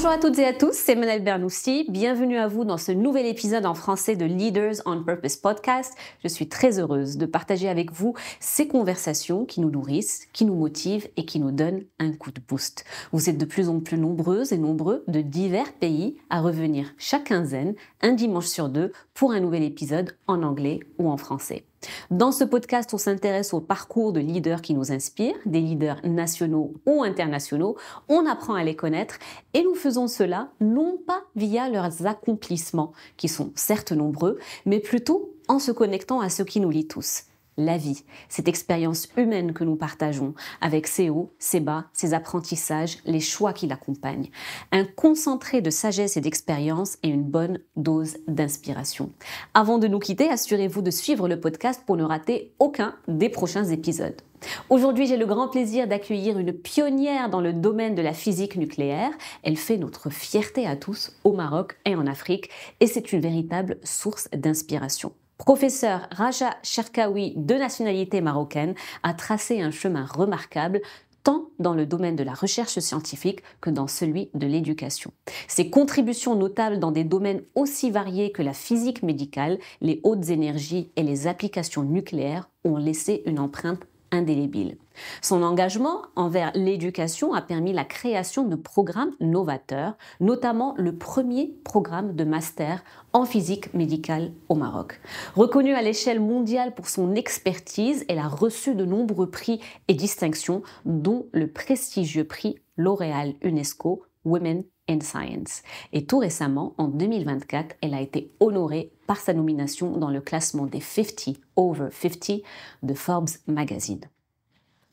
Bonjour à toutes et à tous, c'est Manel Bernoussi. Bienvenue à vous dans ce nouvel épisode en français de Leaders on Purpose podcast. Je suis très heureuse de partager avec vous ces conversations qui nous nourrissent, qui nous motivent et qui nous donnent un coup de boost. Vous êtes de plus en plus nombreuses et nombreux de divers pays à revenir chaque quinzaine, un dimanche sur deux, pour un nouvel épisode en anglais ou en français. Dans ce podcast, on s'intéresse au parcours de leaders qui nous inspirent, des leaders nationaux ou internationaux. On apprend à les connaître et nous faisons cela non pas via leurs accomplissements, qui sont certes nombreux, mais plutôt en se connectant à ce qui nous lie tous la vie, cette expérience humaine que nous partageons, avec ses hauts, ses bas, ses apprentissages, les choix qui l'accompagnent. Un concentré de sagesse et d'expérience et une bonne dose d'inspiration. Avant de nous quitter, assurez-vous de suivre le podcast pour ne rater aucun des prochains épisodes. Aujourd'hui, j'ai le grand plaisir d'accueillir une pionnière dans le domaine de la physique nucléaire. Elle fait notre fierté à tous au Maroc et en Afrique et c'est une véritable source d'inspiration professeur Raja Cherkaoui, de nationalité marocaine, a tracé un chemin remarquable tant dans le domaine de la recherche scientifique que dans celui de l'éducation. Ses contributions notables dans des domaines aussi variés que la physique médicale, les hautes énergies et les applications nucléaires ont laissé une empreinte indélébile. Son engagement envers l'éducation a permis la création de programmes novateurs, notamment le premier programme de master en physique médicale au Maroc. Reconnue à l'échelle mondiale pour son expertise, elle a reçu de nombreux prix et distinctions, dont le prestigieux prix L'Oréal UNESCO Women Science. Et tout récemment, en 2024, elle a été honorée par sa nomination dans le classement des 50 over 50 de Forbes Magazine.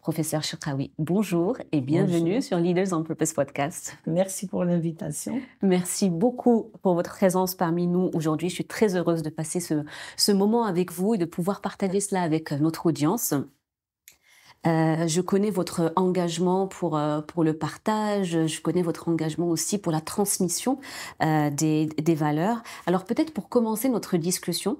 Professeur Chokraoui, bonjour et bienvenue sur Leaders on Purpose Podcast. Merci pour l'invitation. Merci beaucoup pour votre présence parmi nous aujourd'hui. Je suis très heureuse de passer ce, ce moment avec vous et de pouvoir partager cela avec euh, notre audience. Euh, je connais votre engagement pour, euh, pour le partage, je connais votre engagement aussi pour la transmission euh, des, des, valeurs. Alors peut-être pour commencer notre discussion,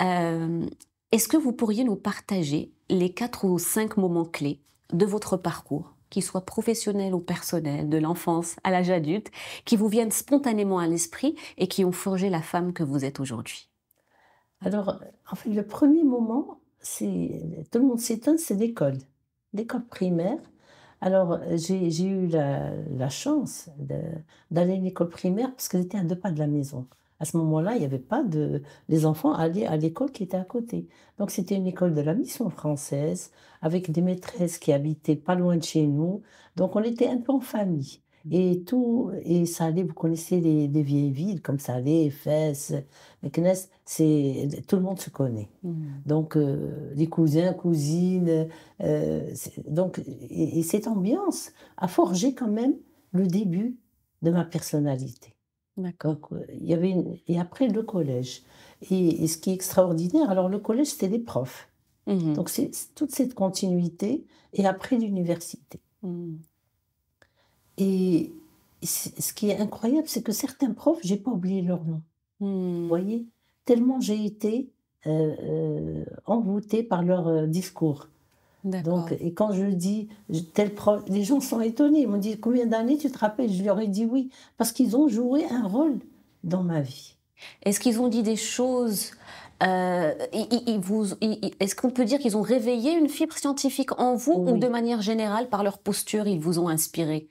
est-ce que vous pourriez nous partager les quatre ou cinq moments clés de votre parcours qu'ils soient professionnels ou personnels, de l'enfance à l'âge adulte, qui vous viennent spontanément à l'esprit et qui ont forgé la femme que vous êtes aujourd'hui Alors, en fait, le premier moment, tout le monde s'étonne, c'est l'école, l'école primaire. Alors, j'ai eu la, chance d'aller à l'école primaire parce que j'étais à deux pas de la maison. À ce moment-là, il n'y avait pas de. Les enfants allaient à l'école qui était à côté. Donc, c'était une école de la mission française avec des maîtresses qui habitaient pas loin de chez nous. Donc, on était un peu en famille. Et tout, et ça allait, vous connaissez les, vieilles villes comme ça allait, Fès, c'est, tout le monde se connaît. Mmh. Donc, des euh, les cousins, cousines, euh, donc, et, cette ambiance a forgé quand même le début de ma personnalité. D'accord. Euh, il y avait et après le collège. Et, ce qui est extraordinaire, alors le collège, c'était des profs. Mmh donc, c'est toute cette continuité, et après l'université. Mmh. Et ce qui est incroyable, c'est que certains profs, j'ai pas oublié leur nom. Vous hmm. voyez Tellement j'ai été euh, euh envoûtée par leur euh, discours. Donc, et quand je dis tel prof, les gens sont étonnés. Ils m'ont dit combien d'années tu te rappelles Je leur ai dit oui, parce qu'ils ont joué un rôle dans ma vie. Est-ce qu'ils ont dit des choses euh, Est-ce qu'on peut dire qu'ils ont réveillé une fibre scientifique en vous ou de manière générale par leur posture ils vous ont inspiré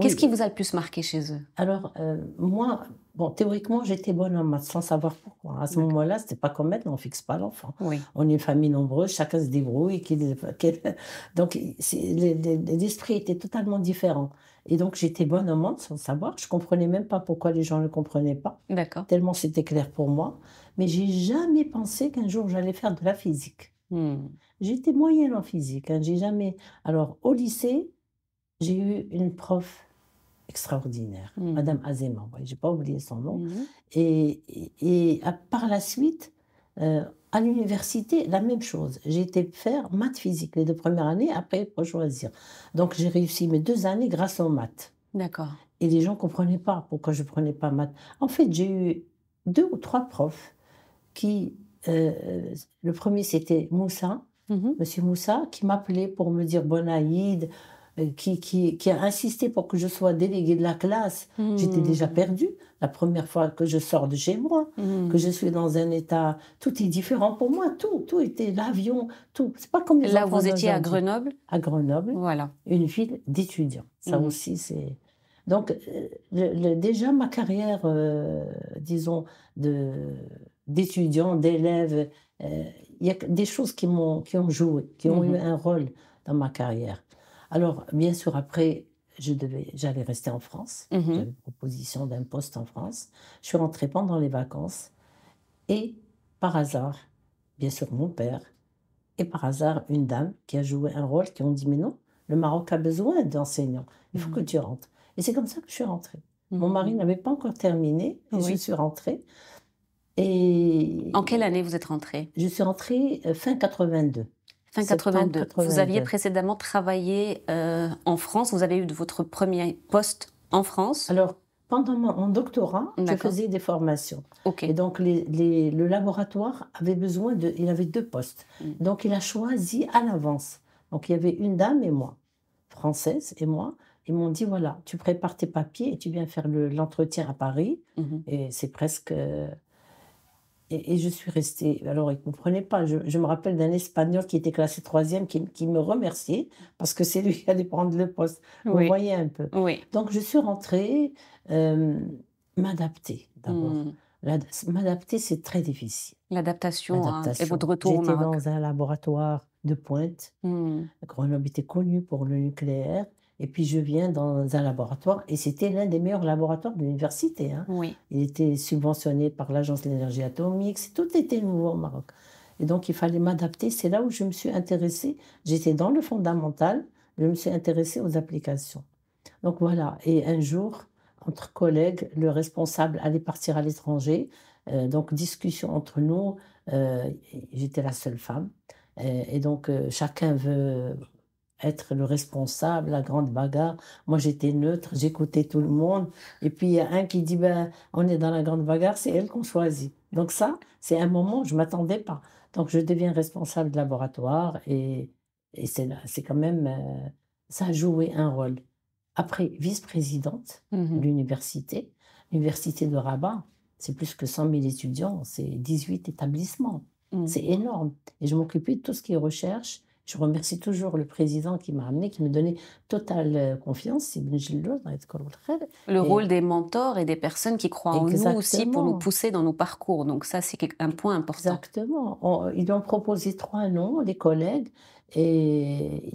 Qu'est-ce qui vous a le plus marqué chez eux Alors, euh, moi, bon, théoriquement, j'étais bonne en maths sans savoir pourquoi. À ce moment-là, c'était pas comme maintenant, on fixe pas l'enfant. On est une famille nombreuse, chacun se débrouille. Qui, donc, l'esprit était totalement différent. Et donc, j'étais bonne en maths sans savoir. Je comprenais même pas pourquoi les gens ne le comprenaient pas. D'accord. Tellement c'était clair pour moi. Mais j'ai jamais pensé qu'un jour j'allais faire de la physique. Hmm. J'étais moyenne en physique. Hein. J'ai jamais. Alors, au lycée, j'ai eu une prof extraordinaire, mm. Madame Azema, je j'ai pas oublié son nom. Mm-hmm. Et, et, ah, par la suite, euh, à l'université, la même chose. J'ai été faire maths physique les deux premières années, après pour choisir. Donc j'ai réussi mes deux années grâce aux maths. D'accord. Et les gens ne comprenaient pas pourquoi je ne prenais pas maths. En fait, j'ai eu deux ou trois profs qui. Euh, le premier, c'était Moussa, mm-hmm. Monsieur Moussa, qui m'appelait pour me dire Bonaïde, euh, qui, a insisté pour que je sois déléguée de la classe. Hmm. J'étais déjà perdue la première fois que je sors de chez moi, hmm. que je suis dans un état. Tout est différent pour moi, tout. Tout était l'avion, tout. C'est pas comme les Là, vous étiez à Grenoble À Grenoble. Voilà. Une ville d'étudiants. Ça hmm. aussi, c'est. Donc, euh, déjà, ma carrière, euh, disons, disons, d'étudiant, d'élève, il y a des choses qui, m'ont qui ont joué, qui ont eu un rôle dans ma carrière. Alors, bien sûr, après, j'allais rester en France. Mhm. J'avais une proposition d'un poste en France. Je suis rentrée pendant les vacances. Et par hasard, bien sûr, mon père, et par hasard, une dame qui a joué un rôle, qui ont dit Mais non, le Maroc a besoin d'enseignants. Il faut mhm. que tu rentres. Et c'est comme ça que je suis rentrée. Mon mhm. mari n'avait pas encore terminé. Et Je suis rentrée. Et en quelle année vous êtes rentrée Je suis rentrée euh, fin 82. 82. Vous aviez précédemment travaillé euh, en France. Vous avez eu votre premier poste en France. Alors, pendant mon doctorat, je faisais des formations. Et donc, le laboratoire avait besoin de. Il avait deux postes. Mm. Donc, il a choisi à l'avance. Donc, il y avait une dame et moi, française et moi. Ils m'ont dit voilà, tu prépares tes papiers et tu viens faire l'entretien à Paris. Mm-hmm. Et c'est presque. Euh, et, je suis restée. Alors, ils ne comprenaient pas. Je, me rappelle d'un Espagnol qui était classé troisième qui, qui me remerciait parce que c'est lui qui allait prendre le poste. Vous voyez un peu. Donc, je suis rentrée euh, m'adapter d'abord. Hmm. M'adapter, c'est très difficile. L'adaptation hein, et votre retour au Maroc. J'étais dans un laboratoire de pointe. Hmm. Grenoble était connu pour le nucléaire. Et puis je viens dans un laboratoire, et c'était l'un des meilleurs laboratoires de l'université. Hein. Oui. Il était subventionné par l'Agence de l'énergie atomique, tout était nouveau au Maroc. Et donc il fallait m'adapter, c'est là où je me suis intéressée, j'étais dans le fondamental, je me suis intéressée aux applications. Donc voilà, et un jour, entre collègues, le responsable allait partir à l'étranger, euh, donc discussion entre nous, euh, j'étais la seule femme, euh, et, donc chacun veut être le responsable, la grande bagarre. Moi, j'étais neutre, j'écoutais tout le monde. Et puis, il y a un qui dit, ben, on est dans la grande bagarre, c'est elle qu'on choisit. Donc ça, c'est un moment où je ne m'attendais pas. Donc, je deviens responsable de laboratoire et, et c'est, quand même, euh, ça a joué un rôle. Après, vice-présidente mmh de l'université, l'université de Rabat, c'est plus que 100 000 étudiants, c'est 18 établissements. Mmh. C'est énorme. Et je m'occupais de tout ce qui est recherche je remercie toujours le président qui m'a amené, qui me donnait totale euh, confiance. dans Le rôle des mentors et des personnes qui croient en nous aussi pour nous pousser dans nos parcours. Donc ça, c'est un point important. Exactement. Euh, ils ont proposé trois noms, les collègues, et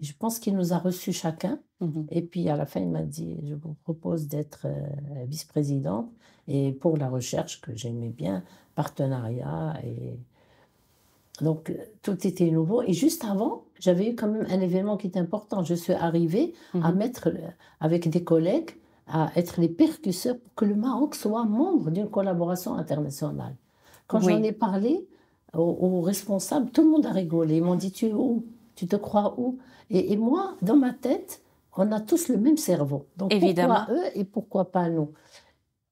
je pense qu'il nous a reçus chacun. Mhm. Et puis à la fin, il m'a dit, je vous propose d'être euh, vice-présidente et pour la recherche que j'aimais bien, partenariat et donc euh, tout était nouveau. Et juste avant, j'avais eu quand même un événement qui était important. Je suis arrivée à mhm. mettre, avec des collègues, à être les percusseurs pour que le Maroc soit membre d'une collaboration internationale. Quand j'en ai parlé aux, responsables, tout le monde a rigolé. Ils m'ont dit Tu es où Tu te crois où et, moi, dans ma tête, on a tous le même cerveau. Donc Évidemment. pourquoi eux et pourquoi pas nous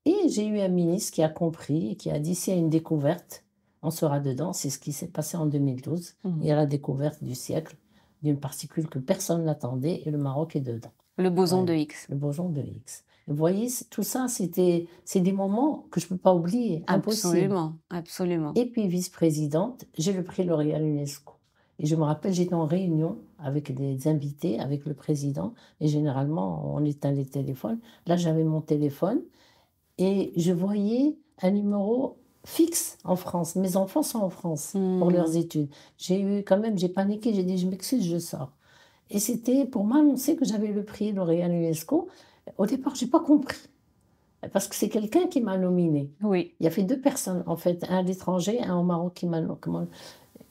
Et j'ai eu un ministre qui a compris et qui a dit c'est une découverte, on sera dedans. C'est ce qui s'est passé en 2012. Mmh. Il y a la découverte du siècle d'une particule que personne n'attendait et le Maroc est dedans. Le boson de X. Le boson de X. Vous voyez, tout ça, c'était, c'est des moments que je ne peux pas oublier. Impossible. Absolument, absolument. Et puis vice-présidente, j'ai le prix L'Oréal UNESCO. Et je me rappelle, j'étais en réunion avec des invités, avec le président, et généralement, on éteint les téléphones. Là, j'avais mon téléphone, et je voyais un numéro fixe en France. Mes enfants sont en France pour hmm. leurs études. J'ai eu quand même, j'ai paniqué, j'ai dit je m'excuse, je sors. Et c'était pour m'annoncer que j'avais le prix l'Oréal UNESCO. Au départ, j'ai pas compris. Parce que c'est quelqu'un qui m'a nominée. Oui. Il y a fait deux personnes, en fait, un à l'étranger, un au Maroc qui m'a nominée.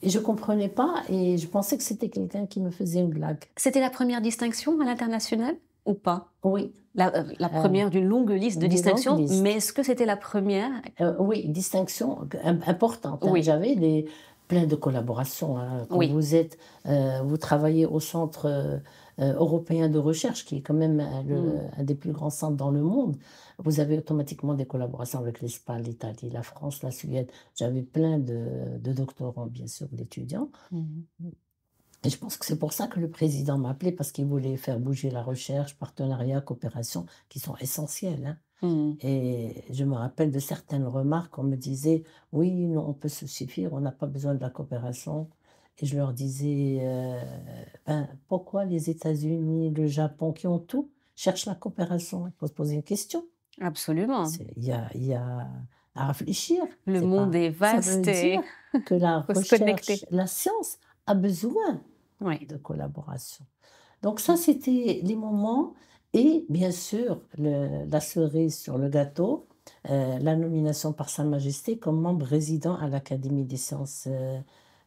Et je comprenais pas et je pensais que c'était quelqu'un qui me faisait une blague. C'était la première distinction à l'international ou pas Oui. La, euh, euh, première d'une longue liste de distinctions, mais est-ce que c'était la première euh, Oui, distinction importante. Hein. Oui. J'avais des, plein de collaborations. Hein. Quand oui. vous, êtes, vous travaillez au Centre européen de recherche, qui est quand même mm. un des plus grands centres dans le monde, vous avez automatiquement des collaborations avec l'Espagne, l'Italie, la France, la Suède. J'avais plein de, doctorants, bien sûr, d'étudiants. Mm. Et je pense que c'est pour ça que le président m'a appelé, parce qu'il voulait faire bouger la recherche, partenariat, coopération, qui sont essentiels. Hein. Mmh. Et je me rappelle de certaines remarques, on me disait, oui, non, on peut se suffire, on n'a pas besoin de la coopération. Et je leur disais, euh, ben, pourquoi les États-Unis, le Japon, qui ont tout, cherchent la coopération Il faut se poser une question. Absolument. Il y a, à réfléchir. Le monde est vaste. et que la recherche, la science a besoin oui. de collaboration. Donc ça, c'était les moments et bien sûr la cerise sur le gâteau, euh, la nomination par Sa Majesté comme membre résident à l'Académie des sciences euh,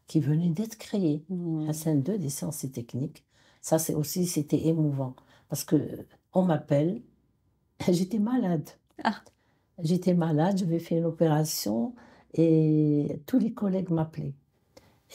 qui venait d'être créée, à mmh. scène 2 des sciences et techniques. Ça, c'est aussi, c'était émouvant parce que on m'appelle, j'étais malade. Ah. J'étais malade, j'avais fait une opération et tous les collègues m'appelaient.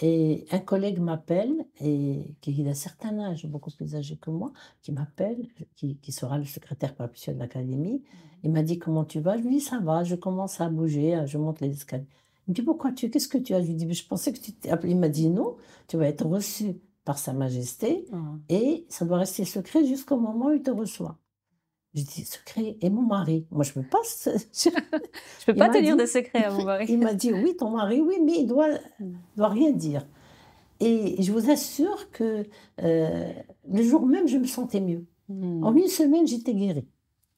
Et un collègue m'appelle, et qui d'un certain âge, beaucoup plus âgé que moi, qui m'appelle, qui, sera le secrétaire perpétuel de l'académie. Mhm. Il m'a dit Comment tu vas Je lui dis Ça va, je commence à bouger, euh, je monte les escaliers. Il me dit Pourquoi tu Qu'est-ce que tu as Je lui dis Je pensais que tu t'es appelé. Il m'a dit Non, tu vas être reçu par Sa Majesté, ah. et ça doit rester secret jusqu'au moment où il te reçoit. Je dis, secret et mon mari. Moi, je ne peux pas. je peux pas tenir de secret à mon mari. il m'a dit, oui, ton mari, oui, mais il doit, hmm. doit rien dire. Et je vous assure que euh, le jour même, je me sentais mieux. Hmm. En une semaine, j'étais guérie.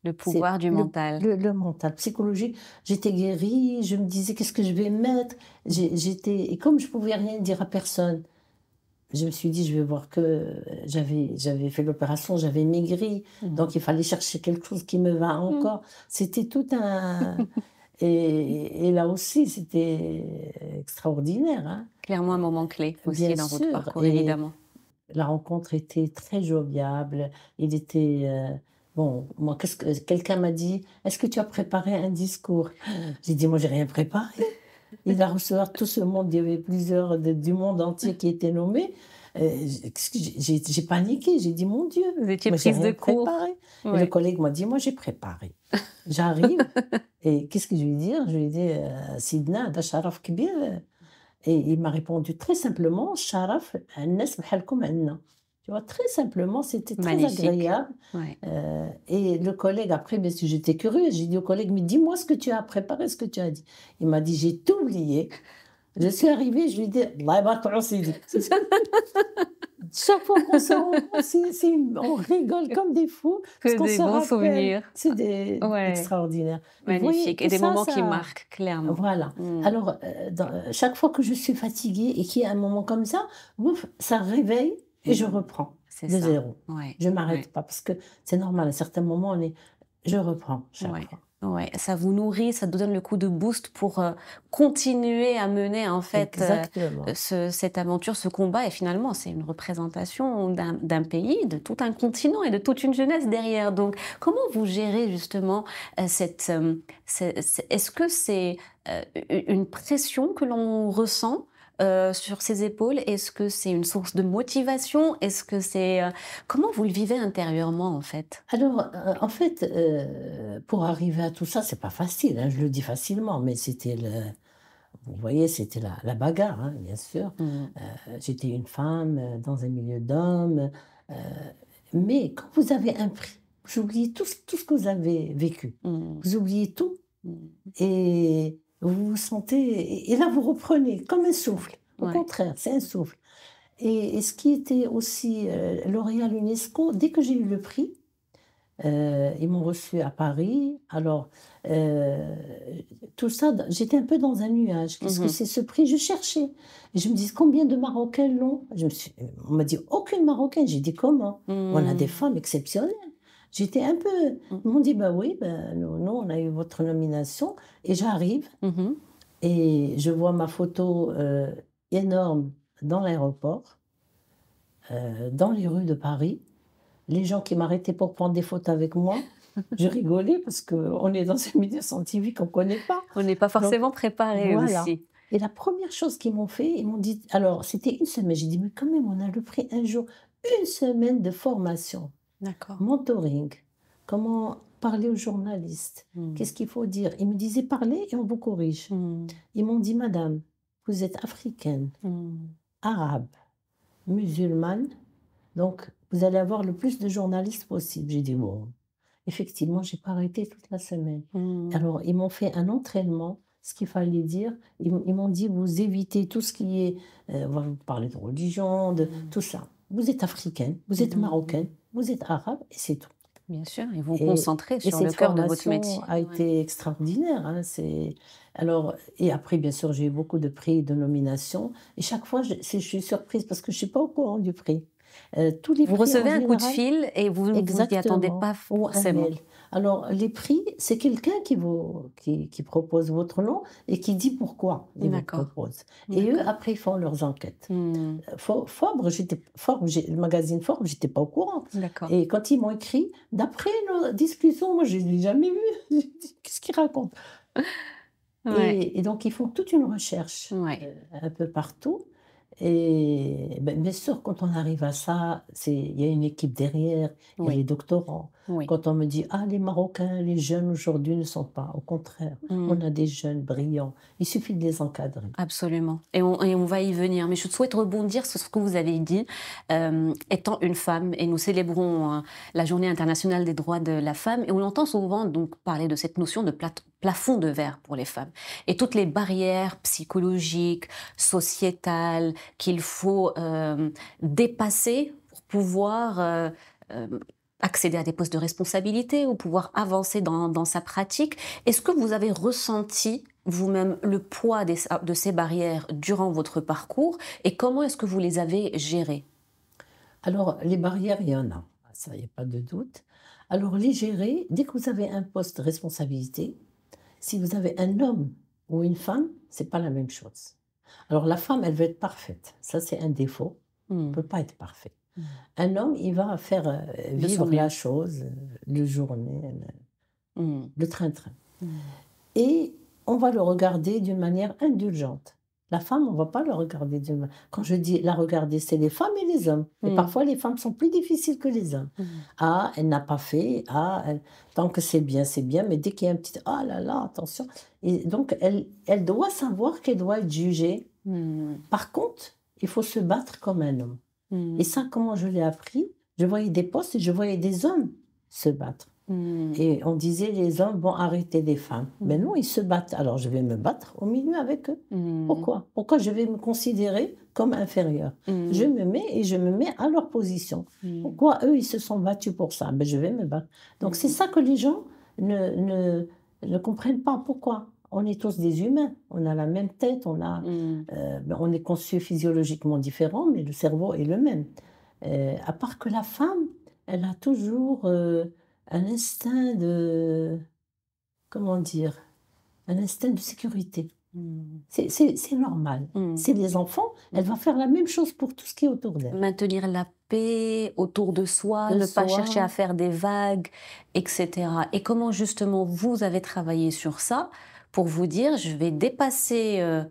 Le pouvoir du mental. Le, mental, psychologique. J'étais guérie, je me disais qu'est-ce que je vais mettre. J'étais Et comme je pouvais rien dire à personne, je me suis dit, je vais voir que euh, j'avais, j'avais fait l'opération, j'avais maigri, mmh. donc il fallait chercher quelque chose qui me va mmh. encore. C'était tout un. et, là aussi, c'était extraordinaire. Hein. Clairement, un moment clé aussi dans votre parcours, évidemment. La rencontre était très joviable. Il était. Euh, bon, moi, qu'est-ce que quelqu'un m'a dit Est-ce que tu as préparé un discours J'ai dit, moi, j'ai rien préparé. Il a reçu tout ce monde. Il y avait plusieurs du monde entier qui étaient nommés. Euh, j'ai paniqué, j'ai dit mon Dieu. Vous étiez prise de court. le collègue m'a dit, moi j'ai préparé. J'arrive et qu'est-ce que je lui dire Je lui ai dit, euh, Sidna, da Et il m'a répondu très simplement, sharaf, un tu vois, très simplement, c'était très agréable. Euh, et le collègue, après, bien sûr, j'étais curieuse. J'ai dit au collègue, mais dis-moi ce que tu as préparé, ce que tu as dit. Il m'a dit, j'ai tout oublié. Je suis arrivée, je lui ai dit, Chaque fois qu'on se rencontre, on rigole comme des fous. C'est des bons souvenirs. C'est des ah, extraordinaire. Magnifique. et des moments qui marquent, clairement. Voilà. Hmm. Alors, euh, chaque fois que je suis fatiguée et qu'il y a un moment comme ça, ouf, ça réveille et mm. je reprends de zéro. Je m'arrête pas parce que c'est normal. À certains moments, on est, je reprends chaque ouais. fois. Ouais, ça vous nourrit, ça vous donne le coup de boost pour euh, continuer à mener en fait euh, euh, cette aventure, ce combat. Et finalement, c'est une représentation d'un pays, de tout un continent et de toute une jeunesse derrière. Donc, comment vous gérez justement cette... Est-ce que c'est une pression que l'on ressent euh, sur ses épaules Est-ce que c'est une source de motivation Est-ce que c'est euh, comment vous le vivez intérieurement en fait Alors euh, en fait, pour arriver à tout ça, c'est pas facile. Hein, je le dis facilement, mais c'était le vous voyez, c'était la, bagarre, hein, bien sûr. Mmh. J'étais une femme dans un milieu d'hommes. mais quand vous avez un prix, vous oubliez tout, ce que vous avez vécu. Mmh. Vous oubliez tout. Mmh. Et vous vous sentez, et là vous reprenez comme un souffle. Au contraire, c'est un souffle. Et, ce qui était aussi euh, L'Oréal UNESCO, dès que j'ai eu le prix, euh, ils m'ont reçu à Paris. Alors, euh, tout ça, j'étais un peu dans un nuage. Qu'est-ce que mhm. c'est ce prix Je cherchais. Et je me dis, combien de Marocains l'ont On m'a dit, aucune Marocaine. J'ai dit, comment mhm. On a des femmes exceptionnelles. J'étais un peu. Mmh. Ils m'ont dit bah oui, ben, nous, on a eu votre nomination. Et j'arrive mmh et je vois ma photo euh, énorme dans l'aéroport, euh, dans les rues de Paris. Les gens qui m'arrêtaient pour prendre des photos avec moi. je rigolais parce qu'on est dans un milieu scientifique, qu'on ne connaît pas. On n'est pas forcément préparés préparé aussi. Et la première chose qu'ils m'ont fait, ils m'ont dit, alors c'était une semaine, j'ai dit, mais quand même, on a le prix un jour, une semaine de formation. Mentoring, comment parler aux journalistes, hmm. qu'est-ce qu'il faut dire. Ils me disaient parlez et on vous corrige. Hmm. Ils m'ont dit Madame, vous êtes africaine, hmm. arabe, musulmane, donc vous allez avoir le plus de journalistes possible. J'ai dit Bon, effectivement, j'ai pas arrêté toute la semaine. Alors, ils m'ont fait un entraînement ce qu'il fallait dire. Ils, m'ont dit, vous évitez tout ce qui est, on euh, va vous parler de religion, de tout ça. Vous êtes africaine, vous êtes marocaine, vous êtes arabe et c'est tout. Bien sûr, et vous vous concentrez sur le cœur de votre métier. a été extraordinaire. Hein, alors et après bien sûr j'ai eu beaucoup de prix, de nominations et chaque fois je, suis surprise parce que je ne suis pas au courant du prix. Euh, les vous recevez un coup de fil et vous ne vous y attendez pas forcément. Alors, les prix, c'est quelqu'un qui, propose votre nom et qui dit pourquoi il vous propose. Et eux, après, ils font leurs enquêtes. Hmm. Euh, Forbes, le magazine Forbes, j'étais pas au courant. Et quand ils m'ont écrit, d'après nos discussions, moi, je ne l'ai jamais vu. Qu'est-ce qu'ils racontent et, donc, ils font toute une recherche euh, un peu partout. Et ben, bien sûr, quand on arrive à ça, il y a une équipe derrière, il y a les doctorants. Quand on me dit, ah, les Marocains, les jeunes aujourd'hui ne sont pas. Au contraire, on mmh. a des jeunes brillants. Il suffit de les encadrer. Absolument. Et on, va y venir. Mais je souhaite rebondir sur ce que vous avez dit. Euh, étant une femme, et nous célébrons hein, la Journée internationale des droits de la femme, et on entend souvent donc parler de cette notion de plate plafond de verre pour les femmes. Et toutes les barrières psychologiques, sociétales qu'il faut euh, dépasser pour pouvoir euh, euh, accéder à des postes de responsabilité ou pouvoir avancer dans, sa pratique. Est-ce que vous avez ressenti vous-même le poids de ces barrières durant votre parcours et comment est-ce que vous les avez gérées Alors, les barrières, il y en a, ça, il n'y a pas de doute. Alors, les gérer, dès que vous avez un poste de responsabilité, si vous avez un homme ou une femme, c'est pas la même chose. Alors la femme, elle veut être parfaite. Ça, c'est un défaut. On hmm. ne peut pas être parfait. Hmm. Un homme, il va faire euh, vivre la chose, une euh, journée, euh, hmm. le train-train. Et on va le regarder d'une manière indulgente. La femme, on ne va pas la regarder demain. Quand je dis la regarder, c'est les femmes et les hommes. Et mm. parfois, les femmes sont plus difficiles que les hommes. Mm. Ah, elle n'a pas fait. Ah, tant que c'est bien, c'est bien. Mais dès qu'il y a un petit ah là là, attention. Et donc, elle, elle doit savoir qu'elle doit être jugée. Mm. Par contre, il faut se battre comme un homme. Et ça, comment je l'ai appris Je voyais des postes et je voyais des hommes se battre. Hmm. Et on disait les hommes vont arrêter les femmes. Hmm. Mais non, ils se battent. Alors je vais me battre au milieu avec eux. Hmm. Pourquoi Pourquoi je vais me considérer comme inférieur Je me mets et je me mets à leur position. Pourquoi eux, ils se sont battus pour ça ben, Je vais me battre. Donc c'est ça que les gens ne, ne, comprennent pas. Pourquoi on est tous des humains, on a la même tête, on, a, euh, ben, on est conçus physiologiquement différents mais le cerveau est le même. Euh, à part que la femme, elle a toujours euh, un instinct de. Comment dire Un instinct de sécurité. Mmh. C'est normal. Mmh. C'est des enfants, elles vont faire la même chose pour tout ce qui est autour d'elles. Maintenir la paix autour de soi, ne pas chercher à faire des vagues, etc. Et comment justement vous avez travaillé sur ça pour vous dire je vais dépasser euh,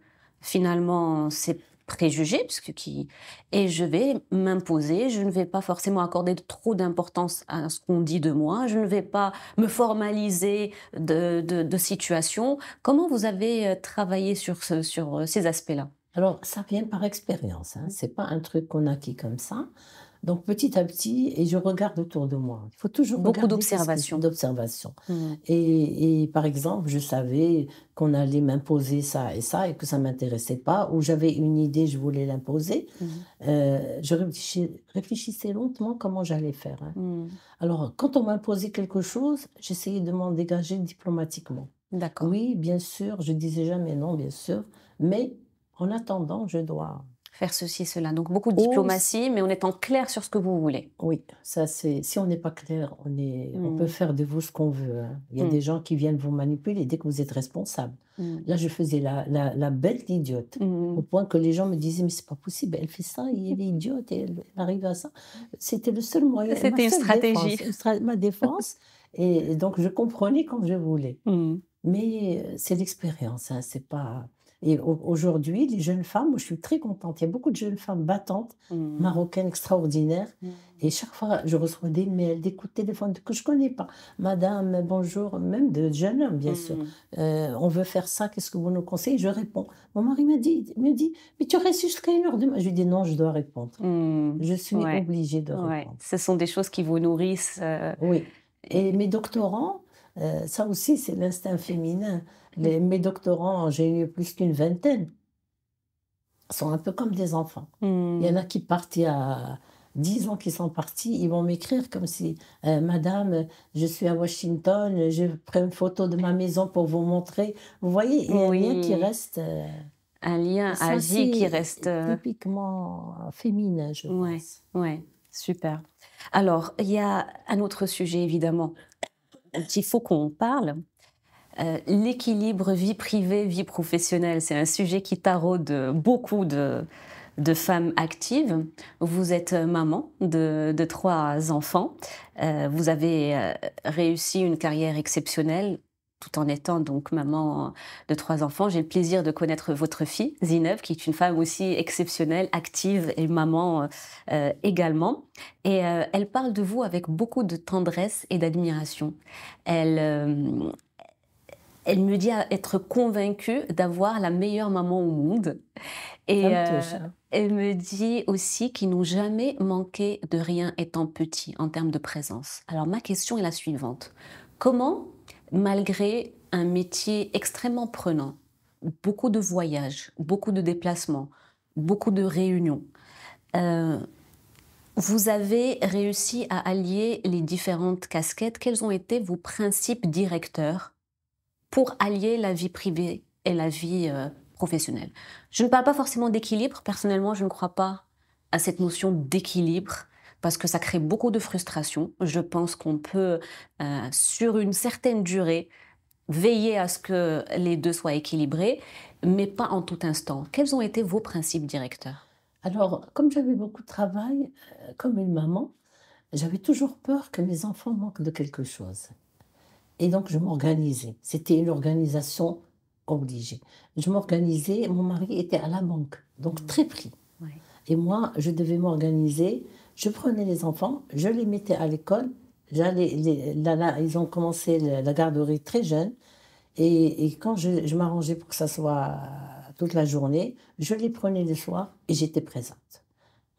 finalement ces préjugés, puisque qui, et je vais m'imposer, je ne vais pas forcément accorder trop d'importance à ce qu'on dit de moi, je ne vais pas me formaliser de, de, situation. Comment vous avez euh, travaillé sur, sur euh, ces aspects-là Alors, ça vient par expérience, hein. c'est pas un truc qu'on acquis comme ça. Donc petit à petit, et je regarde autour de moi. Il faut toujours beaucoup d'observation. D'observation. Mmh. Et, par exemple, je savais qu'on allait m'imposer ça et ça et que ça m'intéressait pas, ou j'avais une idée, je voulais l'imposer. Mmh. Euh, je réfléchissais, lentement comment j'allais faire. Hein. Mmh. Alors quand on m'imposait quelque chose, j'essayais de m'en dégager diplomatiquement. D'accord. Oui, bien sûr, je disais jamais non, bien sûr, mais en attendant, je dois faire ceci et cela. Donc beaucoup de diplomatie, mais en étant clair sur ce que vous voulez. Oui, ça c'est. Si on n'est pas clair, on est, on hmm. peut faire de vous ce qu'on veut. Hein. Il y a hmm. des gens qui viennent vous manipuler dès que vous êtes responsable. Hmm. Là, je faisais la, la, belle idiote au point que les gens me disaient mais c'est pas possible, elle fait ça, elle est idiote, elle arrive à ça. C'était le seul moyen. C'était une stratégie, une ma défense. et, donc je comprenais quand je voulais. Mais euh, c'est l'expérience, hein, c'est pas. Et aujourd'hui, les jeunes femmes, je suis très contente. Il y a beaucoup de jeunes femmes battantes, mmh. marocaines extraordinaires. Mmh. Et chaque fois, je reçois des mails, des coups de téléphone que je connais pas. Madame, bonjour, même de jeunes hommes, bien sûr. Mmh. Euh, on veut faire ça, qu'est-ce que vous nous conseillez Je réponds. Mon mari m'a dit, me dit, mais tu restes jusqu'à une heure demain. Je lui dis, non, je dois répondre. Je suis obligée de répondre. Ce sont des choses qui vous nourrissent. Euh, oui. Et mes doctorants, euh, ça aussi, c'est l'instinct féminin. Les, mes doctorants, j'ai eu plus qu'une vingtaine, sont un peu comme des enfants. Il y en a qui partent il y a 10 ans qui sont partis, ils vont m'écrire comme si euh, Madame, je suis à Washington, je prends une photo de ma maison pour vous montrer. Vous voyez, il y a un lien qui reste. Euh, un lien à qui reste. Typiquement féminin, je pense. Oui, super. Alors, il y a un autre sujet, évidemment. Il faut qu'on parle. Euh, l'équilibre vie privée, vie professionnelle, c'est un sujet qui taraude beaucoup de, femmes actives. Vous êtes maman de, trois enfants. Euh, vous avez euh, réussi une carrière exceptionnelle tout en étant donc maman de trois enfants, j'ai le plaisir de connaître votre fille, Zineb, qui est une femme aussi exceptionnelle, active et maman euh, également. Et euh, elle parle de vous avec beaucoup de tendresse et d'admiration. Elle, euh, elle me dit être convaincue d'avoir la meilleure maman au monde. Et hein. elle me dit aussi qu'ils n'ont jamais manqué de rien étant petits en termes de présence. Alors ma question est la suivante. Comment malgré un métier extrêmement prenant, beaucoup de voyages, beaucoup de déplacements, beaucoup de réunions. Euh, vous avez réussi à allier les différentes casquettes. Quels ont été vos principes directeurs pour allier la vie privée et la vie euh, professionnelle Je ne parle pas forcément d'équilibre. Personnellement, je ne crois pas à cette notion d'équilibre parce que ça crée beaucoup de frustration. Je pense qu'on peut, euh, sur une certaine durée, veiller à ce que les deux soient équilibrés, mais pas en tout instant. Quels ont été vos principes directeurs Alors, comme j'avais beaucoup de travail, euh, comme une maman, j'avais toujours peur que mes enfants manquent de quelque chose. Et donc, je m'organisais. C'était une organisation obligée. Je m'organisais, mon mari était à la banque, donc mmh. très pris. Et moi, je devais m'organiser je prenais les enfants, je les mettais à l'école. ils ont commencé la garderie très jeune. Et, quand je, m'arrangeais pour que ça soit toute la journée, je les prenais le soir et j'étais présente.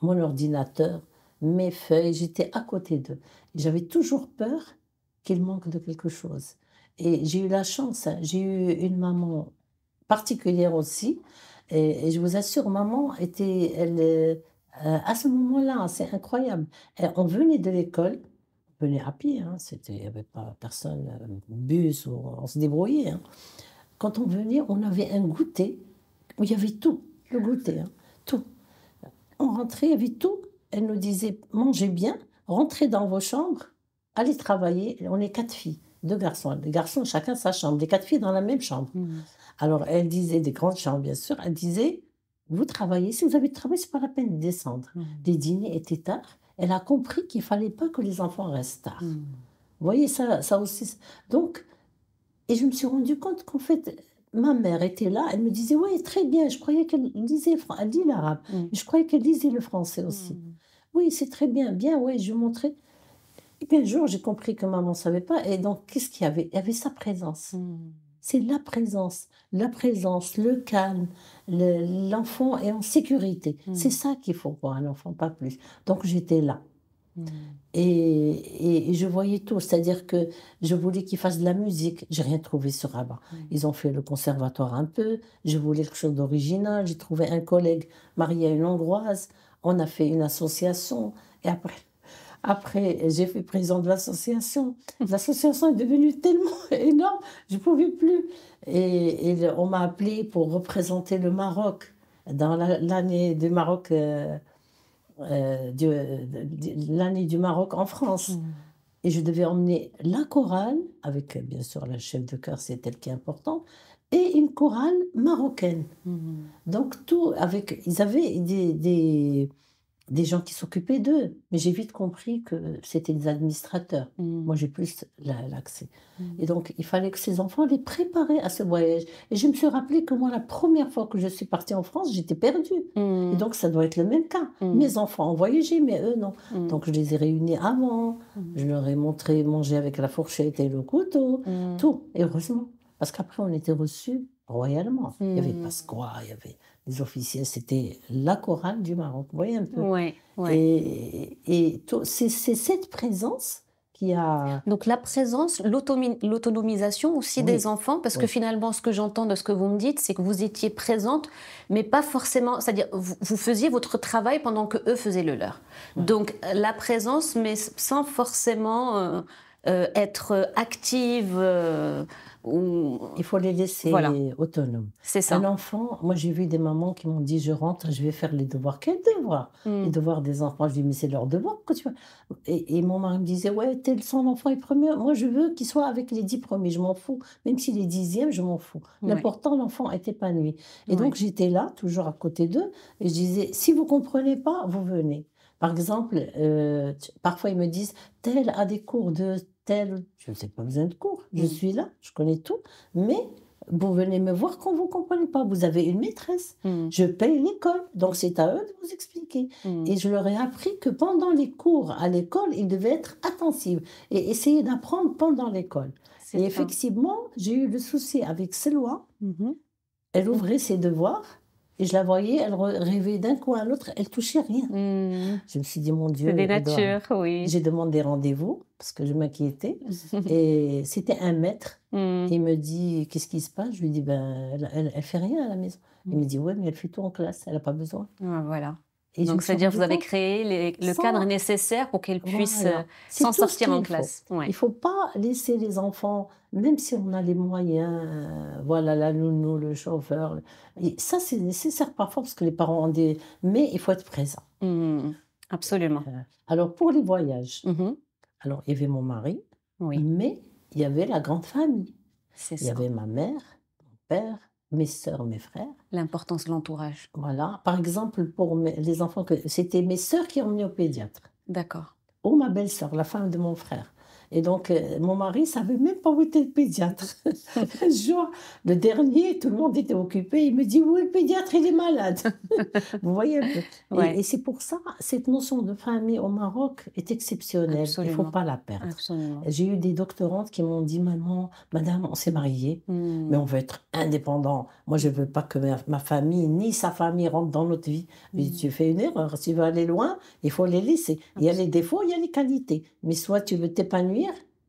Mon ordinateur, mes feuilles, j'étais à côté d'eux. J'avais toujours peur qu'ils manquent de quelque chose. Et j'ai eu la chance, hein, j'ai eu une maman particulière aussi. Et, et, je vous assure, maman était, elle, euh, euh, à ce moment-là, hein, c'est incroyable. Euh, on venait de l'école, on venait à pied, hein, il n'y avait pas personne, euh, bus, on, se débrouillait. Hein. Quand on venait, on avait un goûter où il y avait tout, le goûter, hein, tout. On rentrait, il y avait tout. Elle nous disait mangez bien, rentrez dans vos chambres, allez travailler. On est quatre filles, deux garçons. Les garçons, chacun sa chambre, les quatre filles dans la même chambre. Mmh. Alors, elle disait, des grandes chambres, bien sûr, elle disait vous travaillez. Si vous avez travaillé, ce pas la peine de descendre. Des mm. Les dîners étaient tard. Elle a compris qu'il fallait pas que les enfants restent tard. Mm. Vous voyez, ça, ça aussi. Donc, et je me suis rendu compte qu'en fait, ma mère était là. Elle me disait Oui, très bien. Je croyais qu'elle lisait, elle dit l'arabe. Mm. Je croyais qu'elle lisait le français aussi. Oui, c'est très bien. Bien, oui, je montrais. Et puis un jour, j'ai compris que maman ne savait pas. Et donc, qu'est-ce qu'il y avait Il y avait sa présence c'est la présence, la présence, le calme. L'enfant est en sécurité. Hmm. C'est ça qu'il faut pour un enfant, pas plus. Donc j'étais là. Hmm. Et, je voyais tout, c'est-à-dire que je voulais qu'ils fassent de la musique, j'ai rien trouvé sur Rabat. Hmm. Ils ont fait le conservatoire un peu, je voulais quelque chose d'original, j'ai trouvé un collègue marié à une Hongroise, on a fait une association, et après après, j'ai fait président de l'association. L'association est devenue tellement énorme, je ne pouvais plus. Et, on m'a appelé pour représenter le Maroc dans l'année du Maroc, euh, euh, l'année du Maroc en France. Mmh. Et je devais emmener la chorale, avec bien sûr la chef de chœur, c'est elle qui est importante, et une chorale marocaine. Mmh. Donc tout, avec, ils avaient des des gens qui s'occupaient d'eux. Mais j'ai vite compris que c'était des administrateurs. Mmh. Moi, j'ai plus l'accès. Mmh. Et donc, il fallait que ces enfants les préparaient à ce voyage. Et je me suis rappelé que moi, la première fois que je suis partie en France, j'étais perdue. Mmh. Et donc, ça doit être le même cas. Mes enfants ont voyagé, mais eux, non. Donc, je les ai réunis avant. Je leur ai montré manger avec la fourchette et le couteau. Tout. Et heureusement. Parce qu'après, on était reçus royalement. Il y avait hmm. Pasqua, il y avait les officiels, c'était la chorale du Maroc. Vous voyez un peu Oui. Et, et c'est cette présence qui a... Donc la présence, l'autonomisation aussi des enfants, parce que finalement, ce que j'entends de ce que vous me dites, c'est que vous étiez présente, mais pas forcément, c'est-à-dire vous, faisiez votre travail pendant que eux faisaient le leur. Donc la présence, mais sans forcément euh, euh, être euh, active. Il faut les laisser autonomes. C'est ça. Un enfant, moi j'ai vu des mamans qui m'ont dit je rentre, je vais faire les devoirs. Quels devoirs hmm. Les devoirs des enfants. Je dis mais c'est leur devoir. tu... et, et mon mari me disait ouais, tel son enfant est premier. Moi je veux qu'il soit avec les dix premiers, je m'en fous. Même s'il est dixième, je m'en fous. L'important, l'enfant est épanoui. Et donc j'étais là, toujours à côté d'eux, et je disais si vous comprenez pas, vous venez. Par exemple, euh, parfois ils me disent, tel a des cours de tel, je ne sais pas, besoin de cours, je mm. suis là, je connais tout, mais vous venez me voir quand vous ne comprenez pas. Vous avez une maîtresse. Mm. Je paye l'école. Donc, c'est à eux de vous expliquer. Mm. Et je leur ai appris que pendant les cours à l'école, ils devaient être attentifs et essayer d'apprendre pendant l'école. Et effectivement, j'ai eu le souci avec ces lois mm-hmm. Elle ouvrait ses devoirs et je la voyais, elle rêvait d'un coup à l'autre, elle touchait rien. Hmm. Je me suis dit, mon Dieu. des natures, oui. J'ai demandé rendez-vous parce que je m'inquiétais. et c'était un maître. Hmm. Il me dit, qu'est-ce qui se passe Je lui dis, ben, elle, ne fait rien à la maison. Il hmm. me dit, ouais, mais elle fait tout en classe, elle n'a pas besoin. Ah, voilà. Donc, c'est-à-dire vous avez créé le cadre nécessaire pour qu'ils puissent euh, s'en sortir en classe. Il ne faut pas laisser les enfants, même si on a les moyens, euh, voilà, la nounou, le chauffeur. ça, c'est nécessaire parfois parce que les parents ont des... Mais il faut être présent. Mmh. absolument. Euh, alors, pour les voyages, mmh alors, il y avait mon mari, oui. mais il y avait la grande famille. Il y avait ma mère, mon père, mes sœurs, mes frères. L'importance de l'entourage. Voilà. Par exemple, pour les enfants, c'était mes sœurs qui ont mis au pédiatre. D'accord. Ou oh, ma belle-sœur, la femme de mon frère. Et donc, euh, mon mari savait même pas où était le pédiatre. Un jour, le dernier, tout le monde était occupé. Il me dit Oui, le pédiatre, il est malade. Vous voyez Et, et c'est pour ça, cette notion de famille au Maroc est exceptionnelle. Il Il faut pas la perdre. J'ai eu des doctorantes qui m'ont dit Maman, madame, on s'est mariés, hmm. mais on veut être indépendants. Moi, je veux pas que ma, famille ni sa famille rentrent dans notre vie. Hmm. tu fais une erreur. Si tu veux aller loin, il faut les laisser. Il y a les défauts, il y a les qualités. Mais soit tu veux t'épanouir,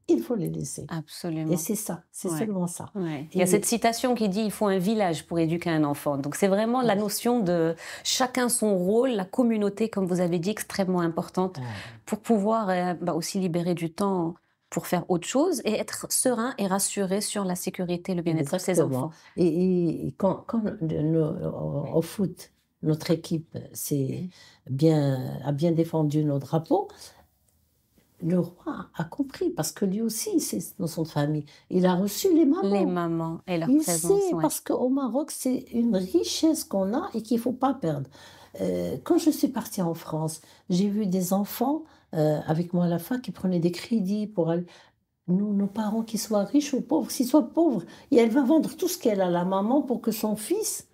il faut les laisser. Absolument. Et c'est ça, c'est seulement ça. Il y a cette citation qui dit il faut un village pour éduquer un enfant. Donc c'est vraiment la notion de chacun son rôle, la communauté, comme vous avez dit, extrêmement importante pour pouvoir euh, bah, aussi libérer du temps pour faire autre chose et être serein et rassuré sur la sécurité, le bien-être de ses enfants. Et, quand, au foot, notre équipe bien, a bien défendu nos drapeaux, le roi a compris, parce que lui aussi, c'est dans son famille. Il a reçu les mamans. Les mamans et leur il Sait, parce qu'au Maroc, c'est une richesse qu'on a et qu'il ne faut pas perdre. Euh, quand je suis partie en France, j'ai vu des enfants euh, avec moi à la fin qui prenaient des crédits pour aller... Nous, nos parents, qu'ils soient riches ou pauvres, s'ils soient pauvres, et elle va vendre tout ce qu'elle a, la maman, pour que son fils